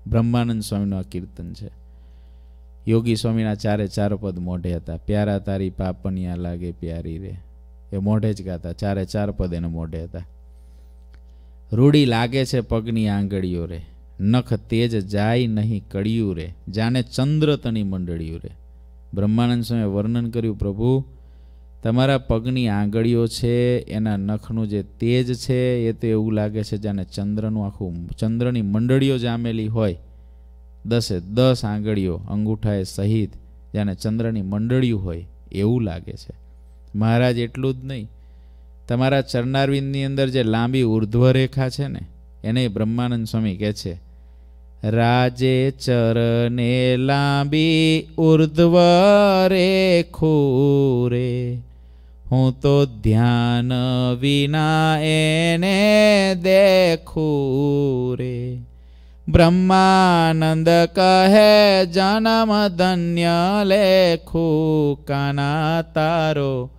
બ્રહ્માનંદ સ્વામીનું આ કીર્તન છે યોગી સ્વામીના ચારે ચાર પદ મોઢે હતા પ્યારા તારી પાપનિયા લાગે પ્યારી રે એ મોઢે જ ગાતા ચારે ચાર પદ એને મોઢે હતા રૂડી લાગે છે પગની આંગળીઓ રે નખ તેજ જાય નહીં કળિયું રે જાણે ચંદ્ર તની મંડળિયું રે બ્રહ્માનંદ સ્વામી વર્ણન કર્યું પ્રભુ તમારા પગની આંગળીઓ છે એના નખનું જે તેજ છે એ તો એવું લાગે છે જાણે ચંદ્રનું આખું ચંદ્રની મંડળીઓ જામેલી હોય દસે દસ આંગળીઓ અંગૂઠાએ સહિત જાણે ચંદ્રની મંડળીયું હોય એવું લાગે છે મહારાજ એટલું જ નહીં તમારા ચરણારવિંદની અંદર જે લાંબી ઉર્ધ્વ રેખા છે ને એને બ્રહ્માનંદ સ્વામી કહે છે રાજે ચરને લાંબી ઉર્ધ્વ રે રે હું તો ધ્યાન વિના એને દેખું રે બ્રહ્માનંદ કહે જનમ ધન્ય લેખું કાના તારો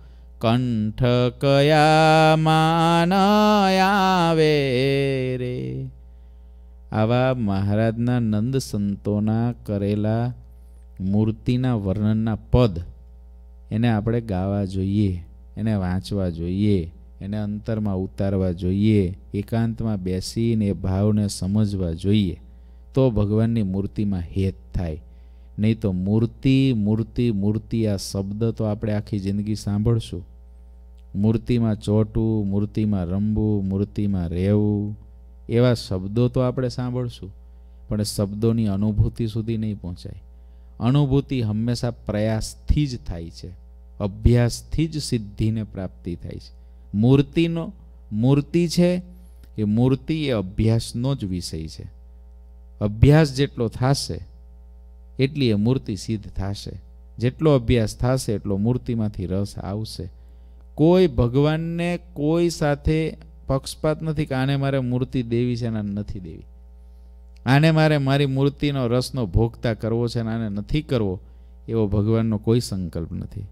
કંઠ કયા માન આવે રે આવા મહારાજના નંદ સંતોના કરેલા મૂર્તિના વર્ણનના પદ એને આપણે ગાવા જોઈએ એને વાંચવા જોઈએ એને અંતરમાં ઉતારવા જોઈએ એકાંતમાં બેસીને એ ભાવને સમજવા જોઈએ તો ભગવાનની મૂર્તિમાં હેત થાય નહીં તો મૂર્તિ મૂર્તિ મૂર્તિ આ શબ્દ તો આપણે આખી જિંદગી સાંભળશું મૂર્તિમાં ચોટવું મૂર્તિમાં રમવું મૂર્તિમાં રહેવું એવા શબ્દો તો આપણે સાંભળશું પણ શબ્દોની અનુભૂતિ સુધી નહીં પહોંચાય અનુભૂતિ હંમેશા પ્રયાસથી જ થાય છે અભ્યાસથી જ સિદ્ધિને પ્રાપ્તિ થાય છે મૂર્તિનો મૂર્તિ છે એ મૂર્તિ એ અભ્યાસનો જ વિષય છે અભ્યાસ જેટલો થશે એટલી એ મૂર્તિ સિદ્ધ થશે જેટલો અભ્યાસ થશે એટલો મૂર્તિમાંથી રસ આવશે કોઈ ભગવાનને કોઈ સાથે પક્ષપાત નથી કે આને મારે મૂર્તિ દેવી છે અને નથી દેવી આને મારે મારી મૂર્તિનો રસનો ભોગતા કરવો છે અને આને નથી કરવો એવો ભગવાનનો કોઈ સંકલ્પ નથી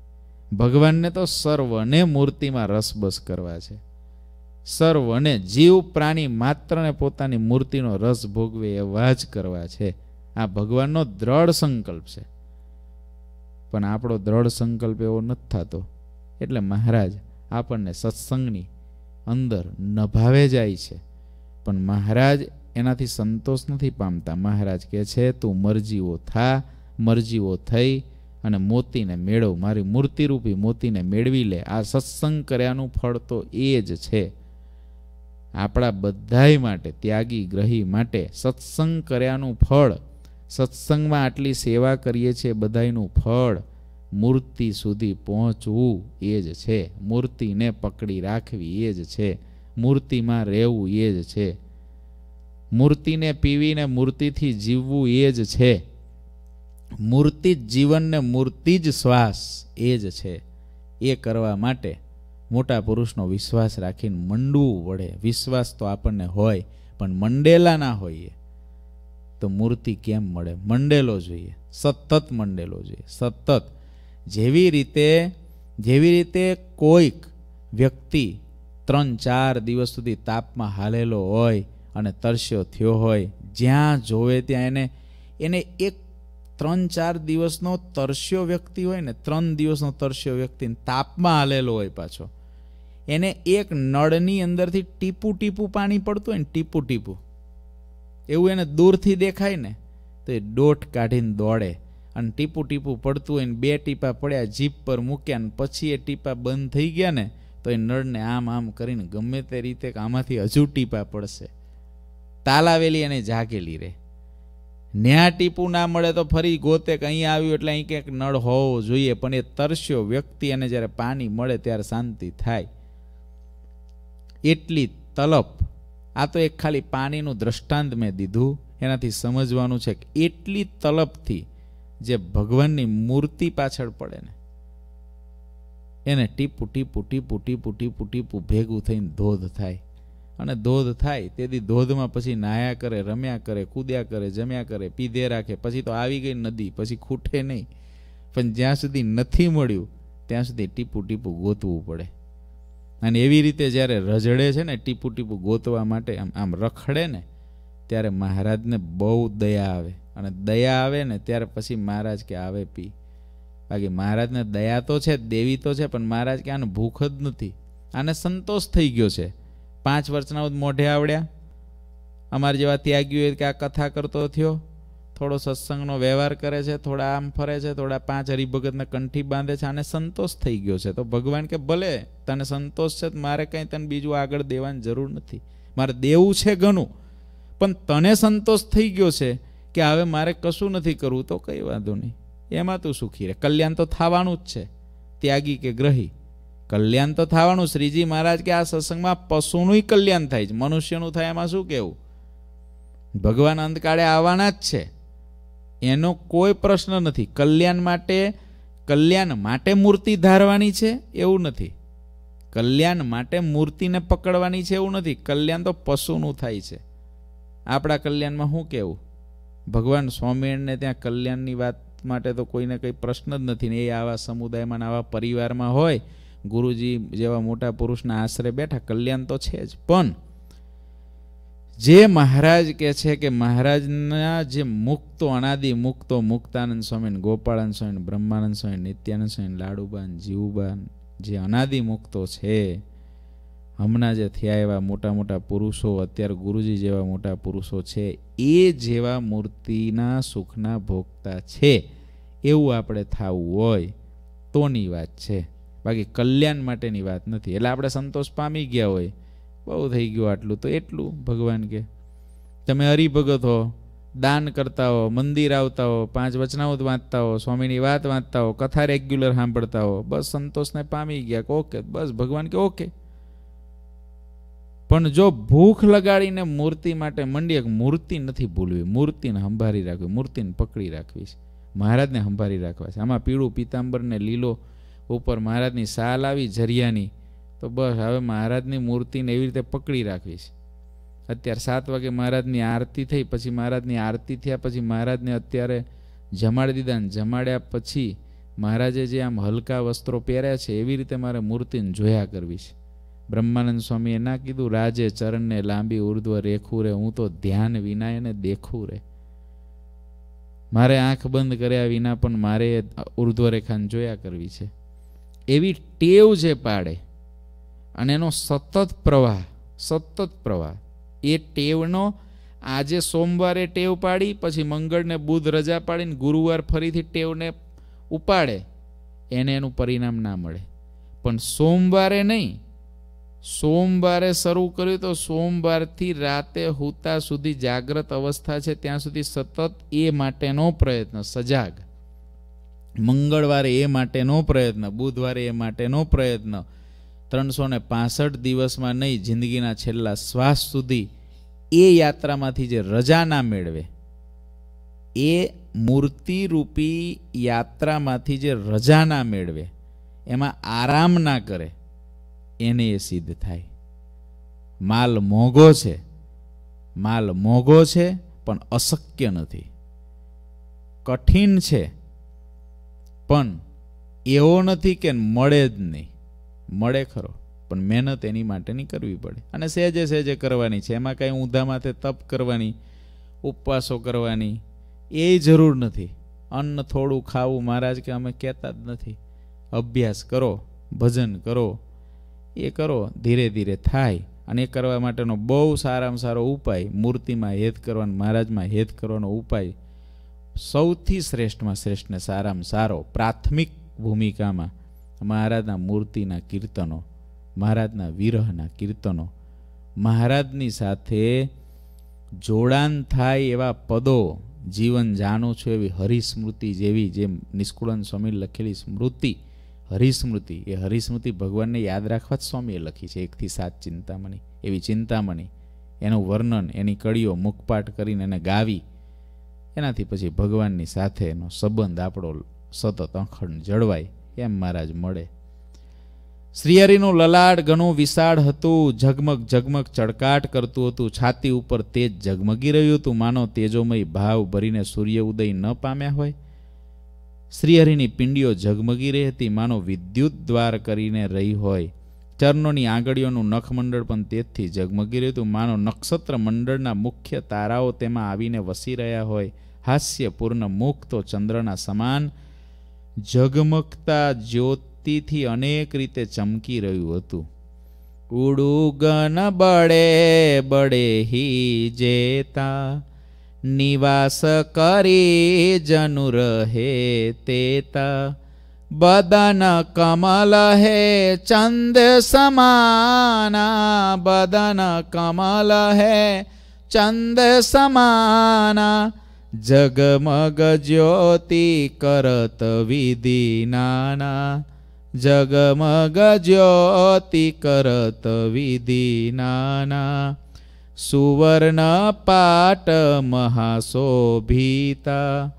ભગવાનને તો સર્વને મૂર્તિમાં રસબસ કરવા છે સર્વને જીવ પ્રાણી માત્રને પોતાની મૂર્તિનો રસ ભોગવે એવા જ કરવા છે આ ભગવાનનો દ્રઢ સંકલ્પ છે પણ આપણો દ્રઢ સંકલ્પ એવો નથી થતો એટલે મહારાજ આપણને સત્સંગની અંદર નભાવે જાય છે પણ મહારાજ એનાથી સંતોષ નથી પામતા મહારાજ કહે છે તું મરજીઓ થા મરજીઓ થઈ અને મોતીને મેળવ મારી મૂર્તિરૂપી મોતીને મેળવી લે આ સત્સંગ કર્યાનું ફળ તો એ જ છે આપણા બધાય માટે ત્યાગી ગ્રહી માટે સત્સંગ કર્યાનું ફળ સત્સંગમાં આટલી સેવા કરીએ છીએ બધાયનું ફળ મૂર્તિ સુધી પહોંચવું એ જ છે મૂર્તિને પકડી રાખવી એ જ છે મૂર્તિમાં રહેવું એ જ છે મૂર્તિને પીવીને મૂર્તિથી જીવવું એ જ છે મૂર્તિ જ જીવનને મૂર્તિ જ શ્વાસ એ જ છે એ કરવા માટે મોટા પુરુષનો વિશ્વાસ રાખીને મંડવું વળે વિશ્વાસ તો આપણને હોય પણ મંડેલા ના હોઈએ તો મૂર્તિ કેમ મળે મંડેલો જોઈએ સતત મંડેલો જોઈએ સતત જેવી રીતે જેવી રીતે કોઈક વ્યક્તિ ત્રણ ચાર દિવસ સુધી તાપમાં હાલેલો હોય અને તરસ્યો થયો હોય જ્યાં જોવે ત્યાં એને એને એક ત્રણ ચાર દિવસનો તરસ્યો વ્યક્તિ હોય ને ત્રણ દિવસનો તરસ્યો વ્યક્તિ તાપમાં હાલેલો હોય પાછો એને એક નળની અંદરથી ટીપું ટીપું પાણી પડતું હોય ને ટીપુ ટીપું એવું એને દૂરથી દેખાય ને તો એ ડોટ કાઢીને દોડે અને ટીપું ટીપું પડતું હોય ને બે ટીપા પડ્યા જીપ પર મૂક્યા ને પછી એ ટીપા બંધ થઈ ગયા ને તો એ નળને આમ આમ કરીને ગમે તે રીતે આમાંથી હજુ ટીપા પડશે તાલાવેલી અને જાગેલી રહે ન્યા ટીપું ના મળે તો ફરી ગોતે કે અહીં આવ્યું એટલે અહીં ક્યાંક નળ હોવો જોઈએ પણ એ તરસ્યો વ્યક્તિ અને જ્યારે પાણી મળે ત્યારે શાંતિ થાય એટલી તલપ આ તો એક ખાલી પાણીનું દ્રષ્ટાંત મેં દીધું એનાથી સમજવાનું છે કે એટલી તલપથી જે ભગવાનની મૂર્તિ પાછળ પડે ને એને ટીપુ ટીપુ ટીપુ ટીપુ ટીપુ ટીપુ ભેગું થઈને ધોધ થાય અને ધોધ થાય તેથી ધોધમાં પછી નાયા કરે રમ્યા કરે કૂદ્યા કરે જમ્યા કરે પીધે રાખે પછી તો આવી ગઈ નદી પછી ખૂટે નહીં પણ જ્યાં સુધી નથી મળ્યું ત્યાં સુધી ટીપુ ટીપુ ગોતવું પડે અને એવી રીતે જ્યારે રજડે છે ને ટીપુ ટીપુ ગોતવા માટે આમ આમ રખડે ને ત્યારે મહારાજને બહુ દયા આવે અને દયા આવે ને ત્યાર પછી મહારાજ કે આવે પી બાકી મહારાજને દયા તો છે દેવી તો છે પણ મહારાજ કે આને ભૂખ જ નથી આને સંતોષ થઈ ગયો છે પાંચ વર્ષના મોઢે આવડ્યા અમારા જેવા હોય કે આ કથા કરતો થયો થોડો સત્સંગનો વ્યવહાર કરે છે થોડા આમ ફરે છે થોડા પાંચ હરિભગતને કંઠી બાંધે છે આને સંતોષ થઈ ગયો છે તો ભગવાન કે ભલે તને સંતોષ છે મારે કંઈ તને બીજું આગળ દેવાની જરૂર નથી મારે દેવું છે ઘણું પણ તને સંતોષ થઈ ગયો છે કે હવે મારે કશું નથી કરવું તો કંઈ વાંધો નહીં એમાં તું સુખી રહે કલ્યાણ તો થવાનું જ છે ત્યાગી કે ગ્રહી કલ્યાણ તો થવાનું શ્રીજી મહારાજ કે આ સત્સંગમાં પશુનુંય કલ્યાણ થાય છે મનુષ્યનું થાય એમાં શું કહેવું ભગવાન અંધકાળે આવવાના જ છે એનો કોઈ પ્રશ્ન નથી કલ્યાણ માટે કલ્યાણ માટે મૂર્તિ ધારવાની છે એવું નથી કલ્યાણ માટે મૂર્તિને પકડવાની છે એવું નથી કલ્યાણ તો પશુનું થાય છે આપણા કલ્યાણમાં શું કહેવું ભગવાન સ્વામિનારાયણને ત્યાં કલ્યાણની વાત માટે તો કોઈને કંઈ પ્રશ્ન જ નથી ને એ આવા સમુદાયમાં આવા પરિવારમાં હોય ગુરુજી જેવા મોટા પુરુષના આશરે બેઠા કલ્યાણ તો છે જ પણ જે મહારાજ કહે છે કે મહારાજના જે મુક્તો અનાદિ મુક્તો મુક્તાનંદ સ્વામી ગોપાળાનંદ સ્વામી બ્રહ્માનંદ સ્વામી નિત્યાનંદ સ્વામી લાડુબાન જીવુબાન જે અનાદિ મુક્તો છે હમણાં જે થયા એવા મોટા મોટા પુરુષો અત્યારે ગુરુજી જેવા મોટા પુરુષો છે એ જેવા મૂર્તિના સુખના ભોગતા છે એવું આપણે થવું હોય તોની વાત છે બાકી કલ્યાણ માટેની વાત નથી એટલે આપણે સંતોષ પામી ગયા હોય બહુ થઈ ગયું આટલું તો એટલું ભગવાન કે તમે હરિભગત હો દાન કરતા હો મંદિર આવતા હો પાંચ વચનાઓત વાંચતા હો સ્વામીની વાત વાંચતા હો કથા રેગ્યુલર સાંભળતા હો બસ સંતોષને પામી ગયા કે ઓકે બસ ભગવાન કે ઓકે પણ જો ભૂખ લગાડીને મૂર્તિ માટે એક મૂર્તિ નથી ભૂલવી મૂર્તિને સંભાળી રાખવી મૂર્તિને પકડી રાખવી છે મહારાજને સંભાળી રાખવા છે આમાં પીળું પીતાંબરને લીલો ઉપર મહારાજની સાલ આવી ઝરિયાની તો બસ હવે મહારાજની મૂર્તિને એવી રીતે પકડી રાખવી છે અત્યારે સાત વાગે મહારાજની આરતી થઈ પછી મહારાજની આરતી થયા પછી મહારાજને અત્યારે જમાડી દીધા ને જમાડ્યા પછી મહારાજે જે આમ હલકા વસ્ત્રો પહેર્યા છે એવી રીતે મારે મૂર્તિને જોયા કરવી છે બ્રહ્માનંદ સ્વામીએ ના કીધું રાજે ચરણને લાંબી ઉર્ધ્વ રેખું રે હું તો ધ્યાન વિના એને દેખું રે મારે આંખ બંધ કર્યા વિના પણ મારે ઉર્ધ્વ રેખાને જોયા કરવી છે એવી ટેવ જે પાડે અને એનો સતત પ્રવાહ સતત પ્રવાહ એ ટેવનો આજે સોમવારે ટેવ પાડી પછી મંગળને બુધ રજા પાડીને ગુરુવાર ફરીથી ટેવને ઉપાડે એને એનું પરિણામ ના મળે પણ સોમવારે નહીં સોમવારે શરૂ કર્યું તો સોમવારથી રાતે હુતા સુધી જાગ્રત અવસ્થા છે ત્યાં સુધી સતત એ માટેનો પ્રયત્ન સજાગ મંગળવારે એ માટેનો પ્રયત્ન બુધવારે એ માટેનો પ્રયત્ન ત્રણસો ને પાસઠ દિવસમાં નહીં જિંદગીના છેલ્લા શ્વાસ સુધી એ યાત્રામાંથી જે રજા ના મેળવે એ મૂર્તિરૂપી યાત્રામાંથી જે રજા ના મેળવે એમાં આરામ ના કરે એને એ સિદ્ધ થાય માલ મોંઘો છે માલ મોંઘો છે પણ અશક્ય નથી કઠિન છે પણ એવો નથી કે મળે જ નહીં મળે ખરો પણ મહેનત એની માટેની કરવી પડે અને સહેજે સહેજે કરવાની છે એમાં કાંઈ ઊંધા માથે તપ કરવાની ઉપવાસો કરવાની એ જરૂર નથી અન્ન થોડું ખાવું મહારાજ કે અમે કહેતા જ નથી અભ્યાસ કરો ભજન કરો એ કરો ધીરે ધીરે થાય અને એ કરવા માટેનો બહુ સારામાં સારો ઉપાય મૂર્તિમાં હેદ કરવાનો મહારાજમાં હેદ કરવાનો ઉપાય સૌથી શ્રેષ્ઠમાં શ્રેષ્ઠને સારામાં સારો પ્રાથમિક ભૂમિકામાં મહારાજના મૂર્તિના કીર્તનો મહારાજના વિરહના કીર્તનો મહારાજની સાથે જોડાણ થાય એવા પદો જીવન જાણું છું એવી હરિસ્મૃતિ જેવી જેમ નિષ્કુળન સ્વામી લખેલી સ્મૃતિ હરિસ્મૃતિ એ હરિસ્મૃતિ ભગવાનને યાદ રાખવા જ સ્વામીએ લખી છે એકથી સાત ચિંતામણી એવી ચિંતામણી એનું વર્ણન એની કડીઓ મુખપાઠ કરીને એને ગાવી એનાથી પછી ભગવાનની સાથે એનો સંબંધ આપણો સતત અખંડ જળવાય એમ મહારાજ મળે શ્રીહરિનું લલાડ ઘણું વિશાળ હતું ઝગમગ ઝગમગ ચડકાટ કરતું હતું છાતી ઉપર તેજ ઝગમગી રહ્યું હતું માનો તેજોમય ભાવ ભરીને સૂર્ય ઉદય ન પામ્યા હોય શ્રીહરિની પિંડીઓ ઝગમગી રહેતી માનો વિદ્યુત દ્વાર કરીને રહી હોય ચરણોની આંગળીઓનું નખમંડળ પણ તેથી ઝગમગી હતું માનો નક્ષત્ર મંડળના મુખ્ય તારાઓ તેમાં આવીને વસી રહ્યા હોય હાસ્યપૂર્ણ મુખ તો ચંદ્રના સમાન ઝગમગતા જ્યોતિથી અનેક રીતે ચમકી રહ્યું હતું ઉડુગન બળે બળે હી જેતા નિવાસ કરી જનુ રહે તેતા બદન કમલ હે ચંદ સમાના બદન કમલ હે ચંદ સમાના જગમગ જ્યોતિ કરત વિધિ નાના જગમગ જ્યોતિ કરત વિધિ નાના સુવર્ણપાટમહાશોભિતા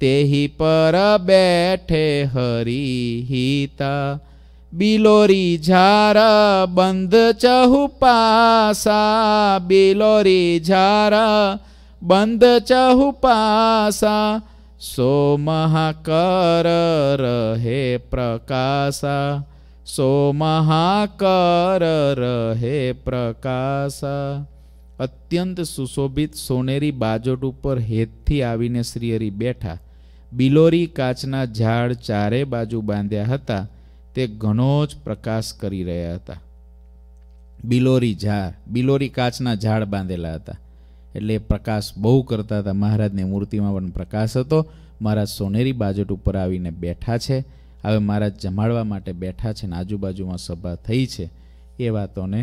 તેહિ પર બેઠે હરિહિતા બિલોરી ઝાર બંધ ચહુપાસા બિલોરી ઝાર બંધ ચહુપાસા સો મહાકર રહે પ્રકાશા સો મહાકર રહે પ્રકાશા અત્યંત સુશોભિત સોનેરી બાજોટ ઉપર હેતથી આવીને શ્રીહરિ બેઠા બિલોરી કાચના ઝાડ ચારે બાજુ બાંધ્યા હતા તે ઘણો જ પ્રકાશ કરી રહ્યા હતા બિલોરી ઝાડ બિલોરી કાચના ઝાડ બાંધેલા હતા એટલે પ્રકાશ બહુ કરતા હતા મહારાજની મૂર્તિમાં પણ પ્રકાશ હતો મહારાજ સોનેરી બાજટ ઉપર આવીને બેઠા છે હવે મહારાજ જમાડવા માટે બેઠા છે ને આજુબાજુમાં સભા થઈ છે એ વાતોને